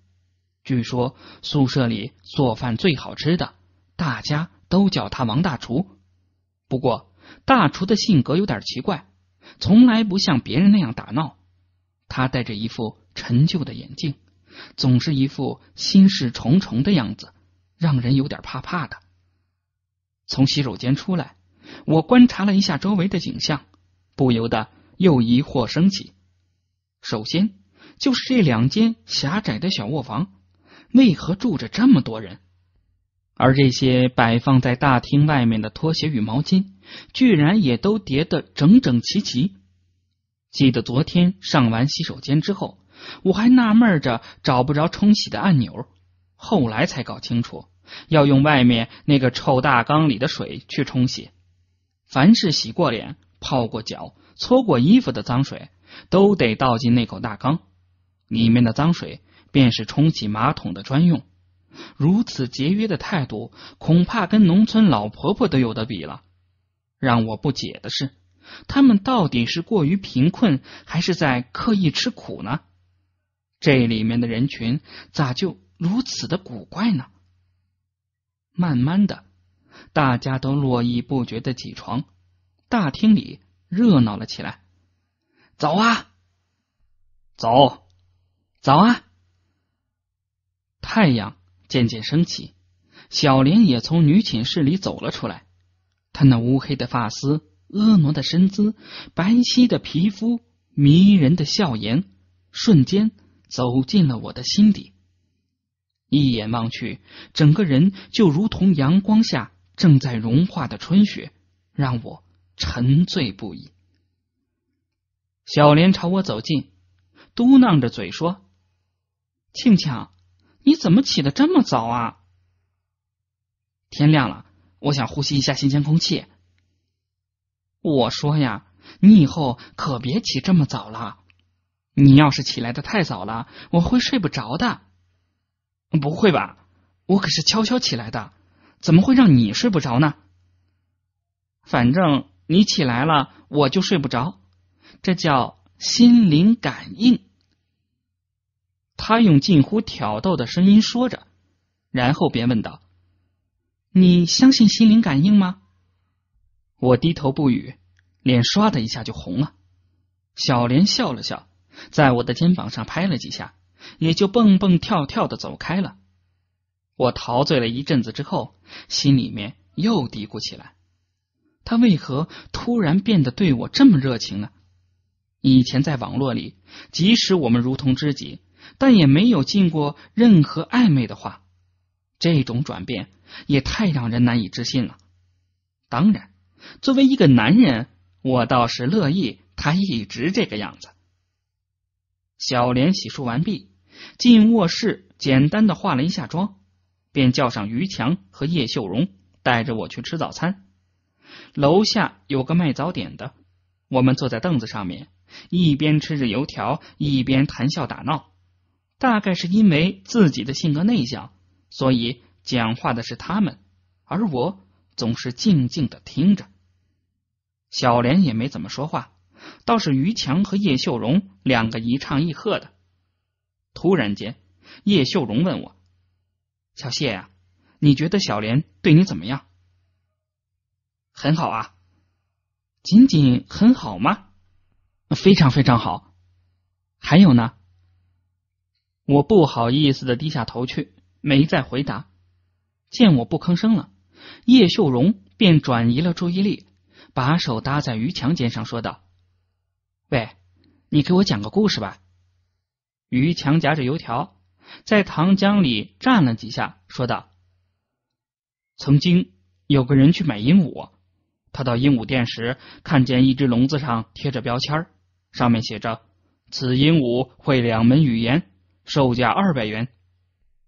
据说宿舍里做饭最好吃的，大家都叫他王大厨。不过大厨的性格有点奇怪，从来不像别人那样打闹。他戴着一副陈旧的眼镜，总是一副心事重重的样子。让人有点怕怕的。从洗手间出来，我观察了一下周围的景象，不由得又疑惑升起。首先就是这两间狭窄的小卧房，为何住着这么多人？而这些摆放在大厅外面的拖鞋与毛巾，居然也都叠得整整齐齐。记得昨天上完洗手间之后，我还纳闷着找不着冲洗的按钮。后来才搞清楚，要用外面那个臭大缸里的水去冲洗。凡是洗过脸、泡过脚、搓过衣服的脏水，都得倒进那口大缸。里面的脏水便是冲洗马桶的专用。如此节约的态度，恐怕跟农村老婆婆都有的比了。让我不解的是，他们到底是过于贫困，还是在刻意吃苦呢？这里面的人群咋就？如此的古怪呢？慢慢的，大家都络绎不绝的起床，大厅里热闹了起来。走啊，走，走啊！太阳渐渐升起，小玲也从女寝室里走了出来。她那乌黑的发丝、婀娜的身姿、白皙的皮肤、迷人的笑颜，瞬间走进了我的心底。一眼望去，整个人就如同阳光下正在融化的春雪，让我沉醉不已。小莲朝我走近，嘟囔着嘴说：“庆强，你怎么起得这么早啊？”天亮了，我想呼吸一下新鲜空气。我说呀，你以后可别起这么早了。你要是起来的太早了，我会睡不着的。不会吧，我可是悄悄起来的，怎么会让你睡不着呢？反正你起来了，我就睡不着，这叫心灵感应。他用近乎挑逗的声音说着，然后便问道：“你相信心灵感应吗？”我低头不语，脸唰的一下就红了。小莲笑了笑，在我的肩膀上拍了几下。也就蹦蹦跳跳的走开了。我陶醉了一阵子之后，心里面又嘀咕起来：他为何突然变得对我这么热情呢？以前在网络里，即使我们如同知己，但也没有进过任何暧昧的话。这种转变也太让人难以置信了。当然，作为一个男人，我倒是乐意他一直这个样子。小莲洗漱完毕，进卧室，简单的化了一下妆，便叫上于强和叶秀荣，带着我去吃早餐。楼下有个卖早点的，我们坐在凳子上面，一边吃着油条，一边谈笑打闹。大概是因为自己的性格内向，所以讲话的是他们，而我总是静静的听着。小莲也没怎么说话。倒是于强和叶秀荣两个一唱一和的。突然间，叶秀荣问我：“小谢啊，你觉得小莲对你怎么样？”“很好啊。”“仅仅很好吗？”“非常非常好。”“还有呢？”我不好意思的低下头去，没再回答。见我不吭声了，叶秀荣便转移了注意力，把手搭在于强肩上，说道。喂，你给我讲个故事吧。于强夹着油条，在糖浆里蘸了几下，说道：“曾经有个人去买鹦鹉，他到鹦鹉店时，看见一只笼子上贴着标签，上面写着‘此鹦鹉会两门语言，售价二百元’；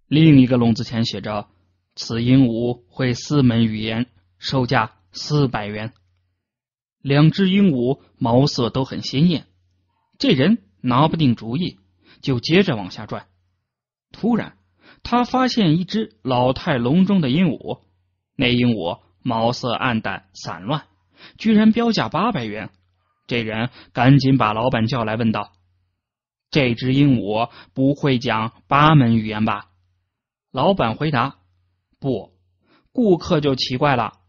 另一个笼子前写着‘此鹦鹉会四门语言，售价四百元’。”两只鹦鹉毛色都很鲜艳，这人拿不定主意，就接着往下转。突然，他发现一只老态龙钟的鹦鹉，那鹦鹉毛色暗淡散乱，居然标价八百元。这人赶紧把老板叫来，问道：“这只鹦鹉不会讲八门语言吧？”老板回答：“不。”顾客就奇怪了。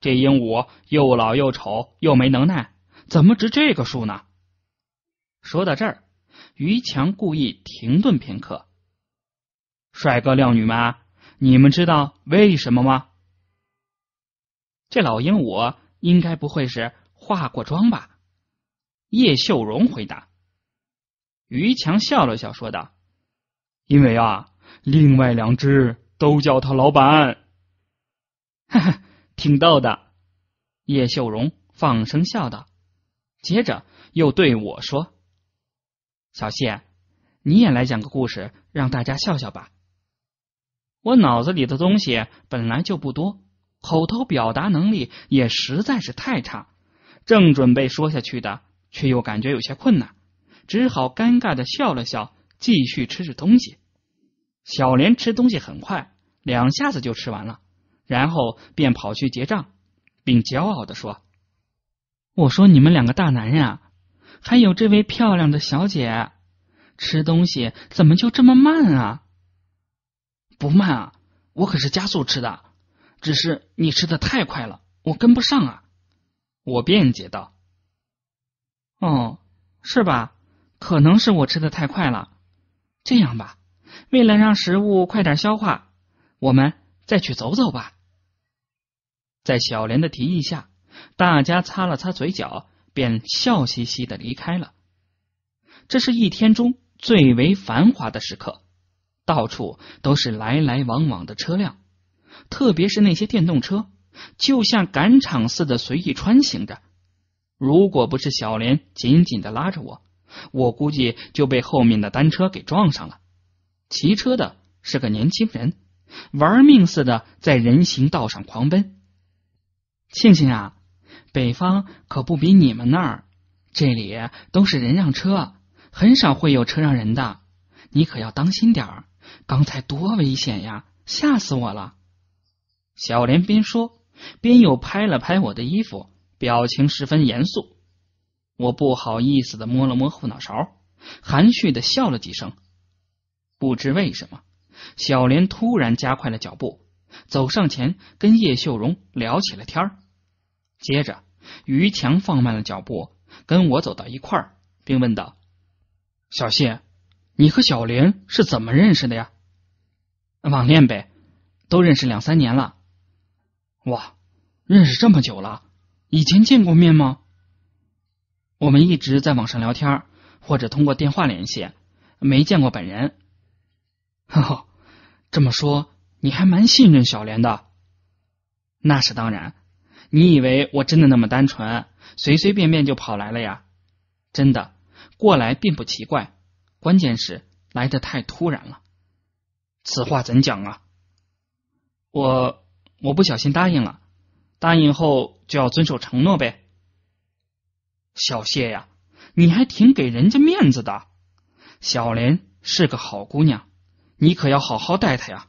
这鹦鹉又老又丑又没能耐，怎么值这个数呢？说到这儿，于强故意停顿片刻。帅哥靓女们，你们知道为什么吗？这老鹦鹉应该不会是化过妆吧？叶秀荣回答。于强笑了笑，说道：“因为啊，另外两只都叫他老板。”哈哈。挺逗的，叶秀荣放声笑道，接着又对我说：“小谢，你也来讲个故事，让大家笑笑吧。”我脑子里的东西本来就不多，口头表达能力也实在是太差，正准备说下去的，却又感觉有些困难，只好尴尬的笑了笑，继续吃着东西。小莲吃东西很快，两下子就吃完了。然后便跑去结账，并骄傲地说：“我说你们两个大男人啊，还有这位漂亮的小姐，吃东西怎么就这么慢啊？不慢啊，我可是加速吃的，只是你吃的太快了，我跟不上啊。”我辩解道：“哦，是吧？可能是我吃的太快了。这样吧，为了让食物快点消化，我们再去走走吧。”在小莲的提议下，大家擦了擦嘴角，便笑嘻嘻的离开了。这是一天中最为繁华的时刻，到处都是来来往往的车辆，特别是那些电动车，就像赶场似的随意穿行着。如果不是小莲紧紧的拉着我，我估计就被后面的单车给撞上了。骑车的是个年轻人，玩命似的在人行道上狂奔。庆庆啊，北方可不比你们那儿，这里都是人让车，很少会有车让人的，你可要当心点儿。刚才多危险呀，吓死我了！小莲边说边又拍了拍我的衣服，表情十分严肃。我不好意思的摸了摸后脑勺，含蓄的笑了几声。不知为什么，小莲突然加快了脚步。走上前跟叶秀荣聊起了天儿，接着于强放慢了脚步，跟我走到一块儿，并问道：“小谢，你和小林是怎么认识的呀？”“网恋呗，都认识两三年了。”“哇，认识这么久了，以前见过面吗？”“我们一直在网上聊天，或者通过电话联系，没见过本人。”“哈哈，这么说。”你还蛮信任小莲的，那是当然。你以为我真的那么单纯，随随便便就跑来了呀？真的过来并不奇怪，关键是来的太突然了。此话怎讲啊？我我不小心答应了，答应后就要遵守承诺呗。小谢呀，你还挺给人家面子的。小莲是个好姑娘，你可要好好待她呀。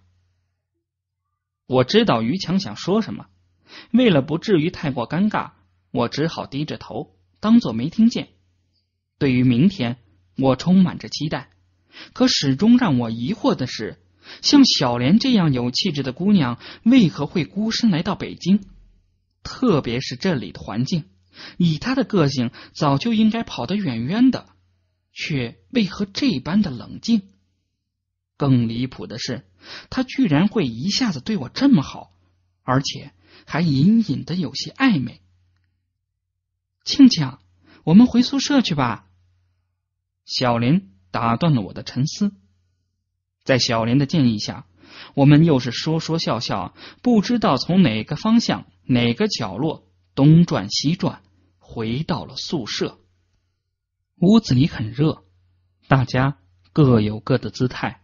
我知道于强想说什么，为了不至于太过尴尬，我只好低着头，当做没听见。对于明天，我充满着期待。可始终让我疑惑的是，像小莲这样有气质的姑娘，为何会孤身来到北京？特别是这里的环境，以她的个性，早就应该跑得远远的，却为何这般的冷静？更离谱的是，他居然会一下子对我这么好，而且还隐隐的有些暧昧。庆庆，我们回宿舍去吧。小林打断了我的沉思，在小林的建议下，我们又是说说笑笑，不知道从哪个方向、哪个角落东转西转，回到了宿舍。屋子里很热，大家各有各的姿态。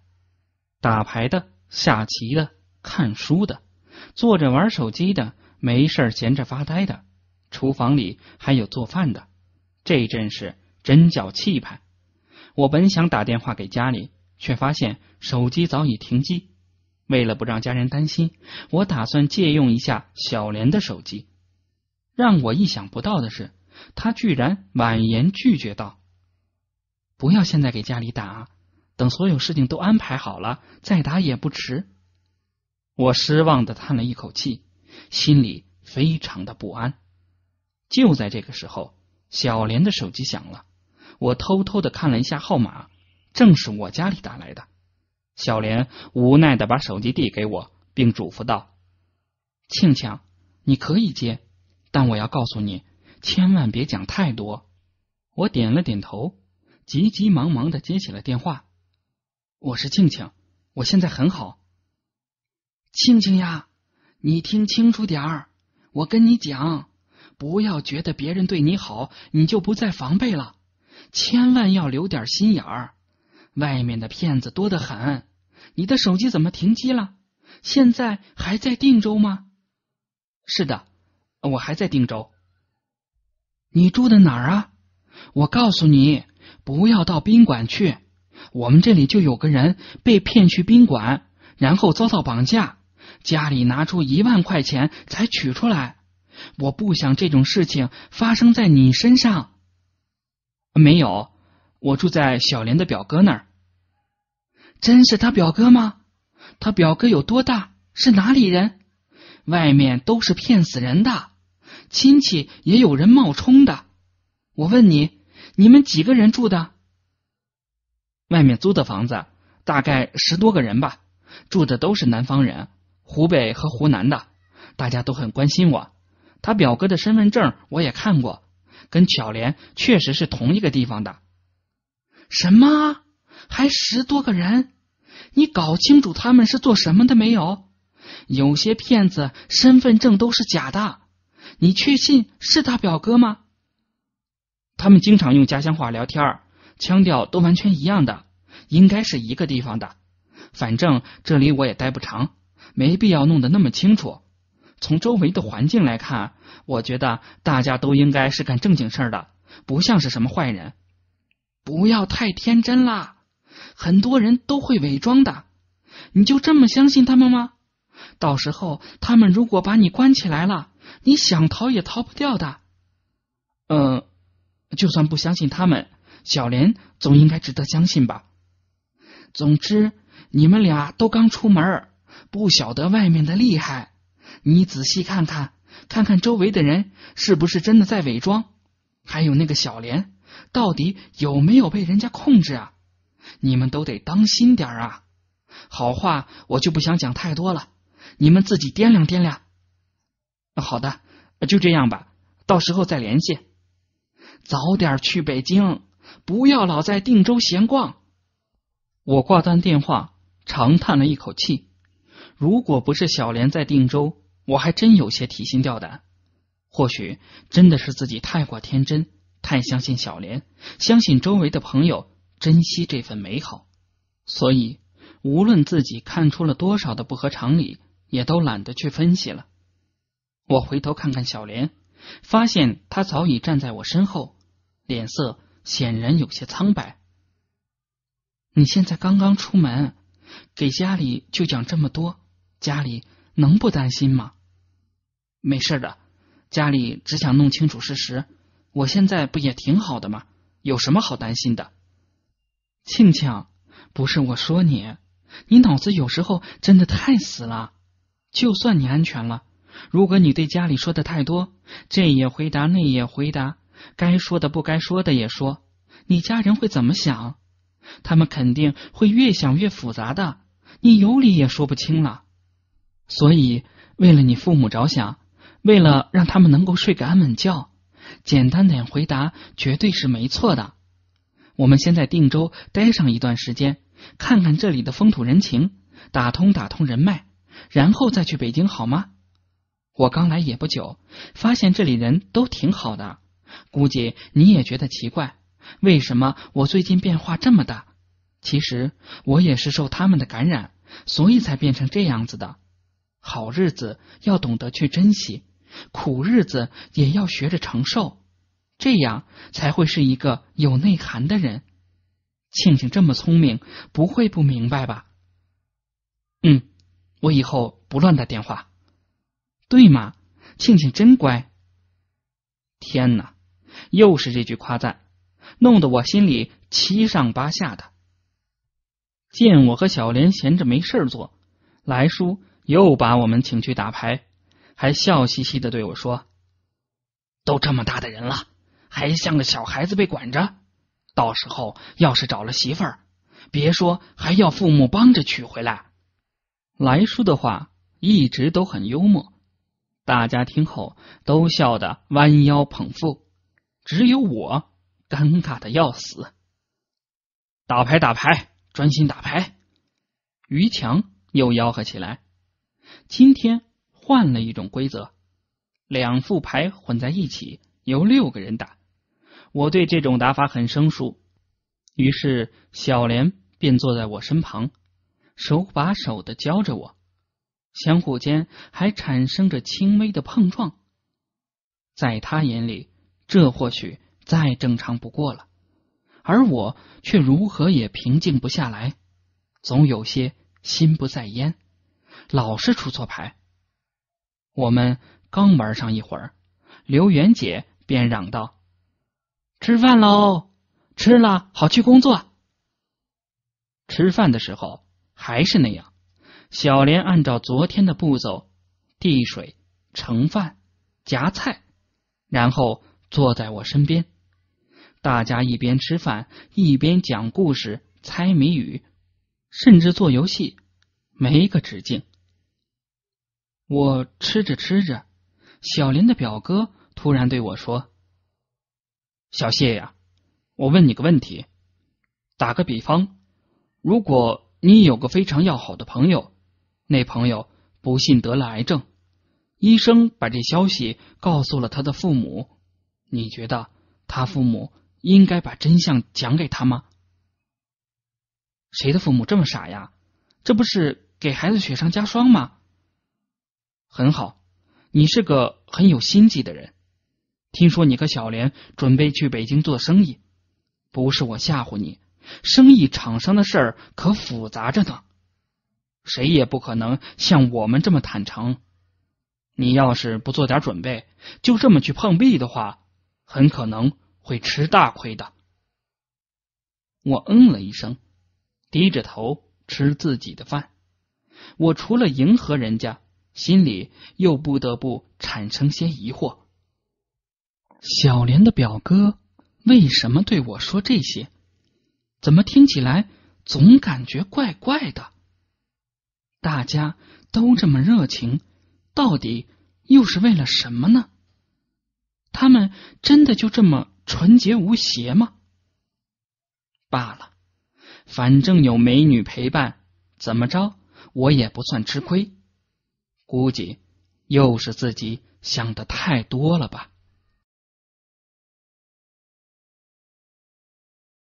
打牌的、下棋的、看书的、坐着玩手机的、没事闲着发呆的，厨房里还有做饭的，这阵势真叫气派。我本想打电话给家里，却发现手机早已停机。为了不让家人担心，我打算借用一下小莲的手机。让我意想不到的是，他居然婉言拒绝道：“不要现在给家里打。”等所有事情都安排好了，再打也不迟。我失望的叹了一口气，心里非常的不安。就在这个时候，小莲的手机响了。我偷偷的看了一下号码，正是我家里打来的。小莲无奈的把手机递给我，并嘱咐道：“庆庆，你可以接，但我要告诉你，千万别讲太多。”我点了点头，急急忙忙的接起了电话。我是静静，我现在很好。静静呀，你听清楚点儿，我跟你讲，不要觉得别人对你好，你就不再防备了，千万要留点心眼儿。外面的骗子多得很，你的手机怎么停机了？现在还在定州吗？是的，我还在定州。你住的哪儿啊？我告诉你，不要到宾馆去。我们这里就有个人被骗去宾馆，然后遭到绑架，家里拿出一万块钱才取出来。我不想这种事情发生在你身上。没有，我住在小莲的表哥那儿。真是他表哥吗？他表哥有多大？是哪里人？外面都是骗死人的，亲戚也有人冒充的。我问你，你们几个人住的？外面租的房子，大概十多个人吧，住的都是南方人，湖北和湖南的，大家都很关心我。他表哥的身份证我也看过，跟巧莲确实是同一个地方的。什么？还十多个人？你搞清楚他们是做什么的没有？有些骗子身份证都是假的，你确信是他表哥吗？他们经常用家乡话聊天。腔调都完全一样的，应该是一个地方的。反正这里我也待不长，没必要弄得那么清楚。从周围的环境来看，我觉得大家都应该是干正经事儿的，不像是什么坏人。不要太天真啦，很多人都会伪装的。你就这么相信他们吗？到时候他们如果把你关起来了，你想逃也逃不掉的。嗯，就算不相信他们。小莲总应该值得相信吧。总之，你们俩都刚出门，不晓得外面的厉害。你仔细看看，看看周围的人是不是真的在伪装。还有那个小莲，到底有没有被人家控制啊？你们都得当心点啊！好话我就不想讲太多了，你们自己掂量掂量。好的，就这样吧，到时候再联系。早点去北京。不要老在定州闲逛。我挂断电话，长叹了一口气。如果不是小莲在定州，我还真有些提心吊胆。或许真的是自己太过天真，太相信小莲，相信周围的朋友，珍惜这份美好。所以，无论自己看出了多少的不合常理，也都懒得去分析了。我回头看看小莲，发现她早已站在我身后，脸色。显然有些苍白。你现在刚刚出门，给家里就讲这么多，家里能不担心吗？没事的，家里只想弄清楚事实。我现在不也挺好的吗？有什么好担心的？庆庆，不是我说你，你脑子有时候真的太死了。就算你安全了，如果你对家里说的太多，这也回答，那也回答。该说的不该说的也说，你家人会怎么想？他们肯定会越想越复杂的，你有理也说不清了。所以为了你父母着想，为了让他们能够睡个安稳觉，简单点回答绝对是没错的。我们先在定州待上一段时间，看看这里的风土人情，打通打通人脉，然后再去北京好吗？我刚来也不久，发现这里人都挺好的。估计你也觉得奇怪，为什么我最近变化这么大？其实我也是受他们的感染，所以才变成这样子的。好日子要懂得去珍惜，苦日子也要学着承受，这样才会是一个有内涵的人。庆庆这么聪明，不会不明白吧？嗯，我以后不乱打电话，对吗？庆庆真乖。天哪！又是这句夸赞，弄得我心里七上八下的。见我和小莲闲着没事做，来叔又把我们请去打牌，还笑嘻嘻的对我说：“都这么大的人了，还像个小孩子被管着。到时候要是找了媳妇儿，别说还要父母帮着娶回来。”来叔的话一直都很幽默，大家听后都笑得弯腰捧腹。只有我尴尬的要死。打牌，打牌，专心打牌。于强又吆喝起来：“今天换了一种规则，两副牌混在一起，由六个人打。”我对这种打法很生疏，于是小莲便坐在我身旁，手把手的教着我，相互间还产生着轻微的碰撞。在他眼里。这或许再正常不过了，而我却如何也平静不下来，总有些心不在焉，老是出错牌。我们刚玩上一会儿，刘媛姐便嚷道：“吃饭喽，吃了好去工作。”吃饭的时候还是那样，小莲按照昨天的步骤递水、盛饭、夹菜，然后。坐在我身边，大家一边吃饭一边讲故事、猜谜语，甚至做游戏，没个止境。我吃着吃着，小林的表哥突然对我说：“小谢呀，我问你个问题。打个比方，如果你有个非常要好的朋友，那朋友不幸得了癌症，医生把这消息告诉了他的父母。”你觉得他父母应该把真相讲给他吗？谁的父母这么傻呀？这不是给孩子雪上加霜吗？很好，你是个很有心计的人。听说你和小莲准备去北京做生意，不是我吓唬你，生意场上的事儿可复杂着呢，谁也不可能像我们这么坦诚。你要是不做点准备，就这么去碰壁的话。很可能会吃大亏的。我嗯了一声，低着头吃自己的饭。我除了迎合人家，心里又不得不产生些疑惑：小莲的表哥为什么对我说这些？怎么听起来总感觉怪怪的？大家都这么热情，到底又是为了什么呢？他们真的就这么纯洁无邪吗？罢了，反正有美女陪伴，怎么着我也不算吃亏。估计又是自己想的太多了吧。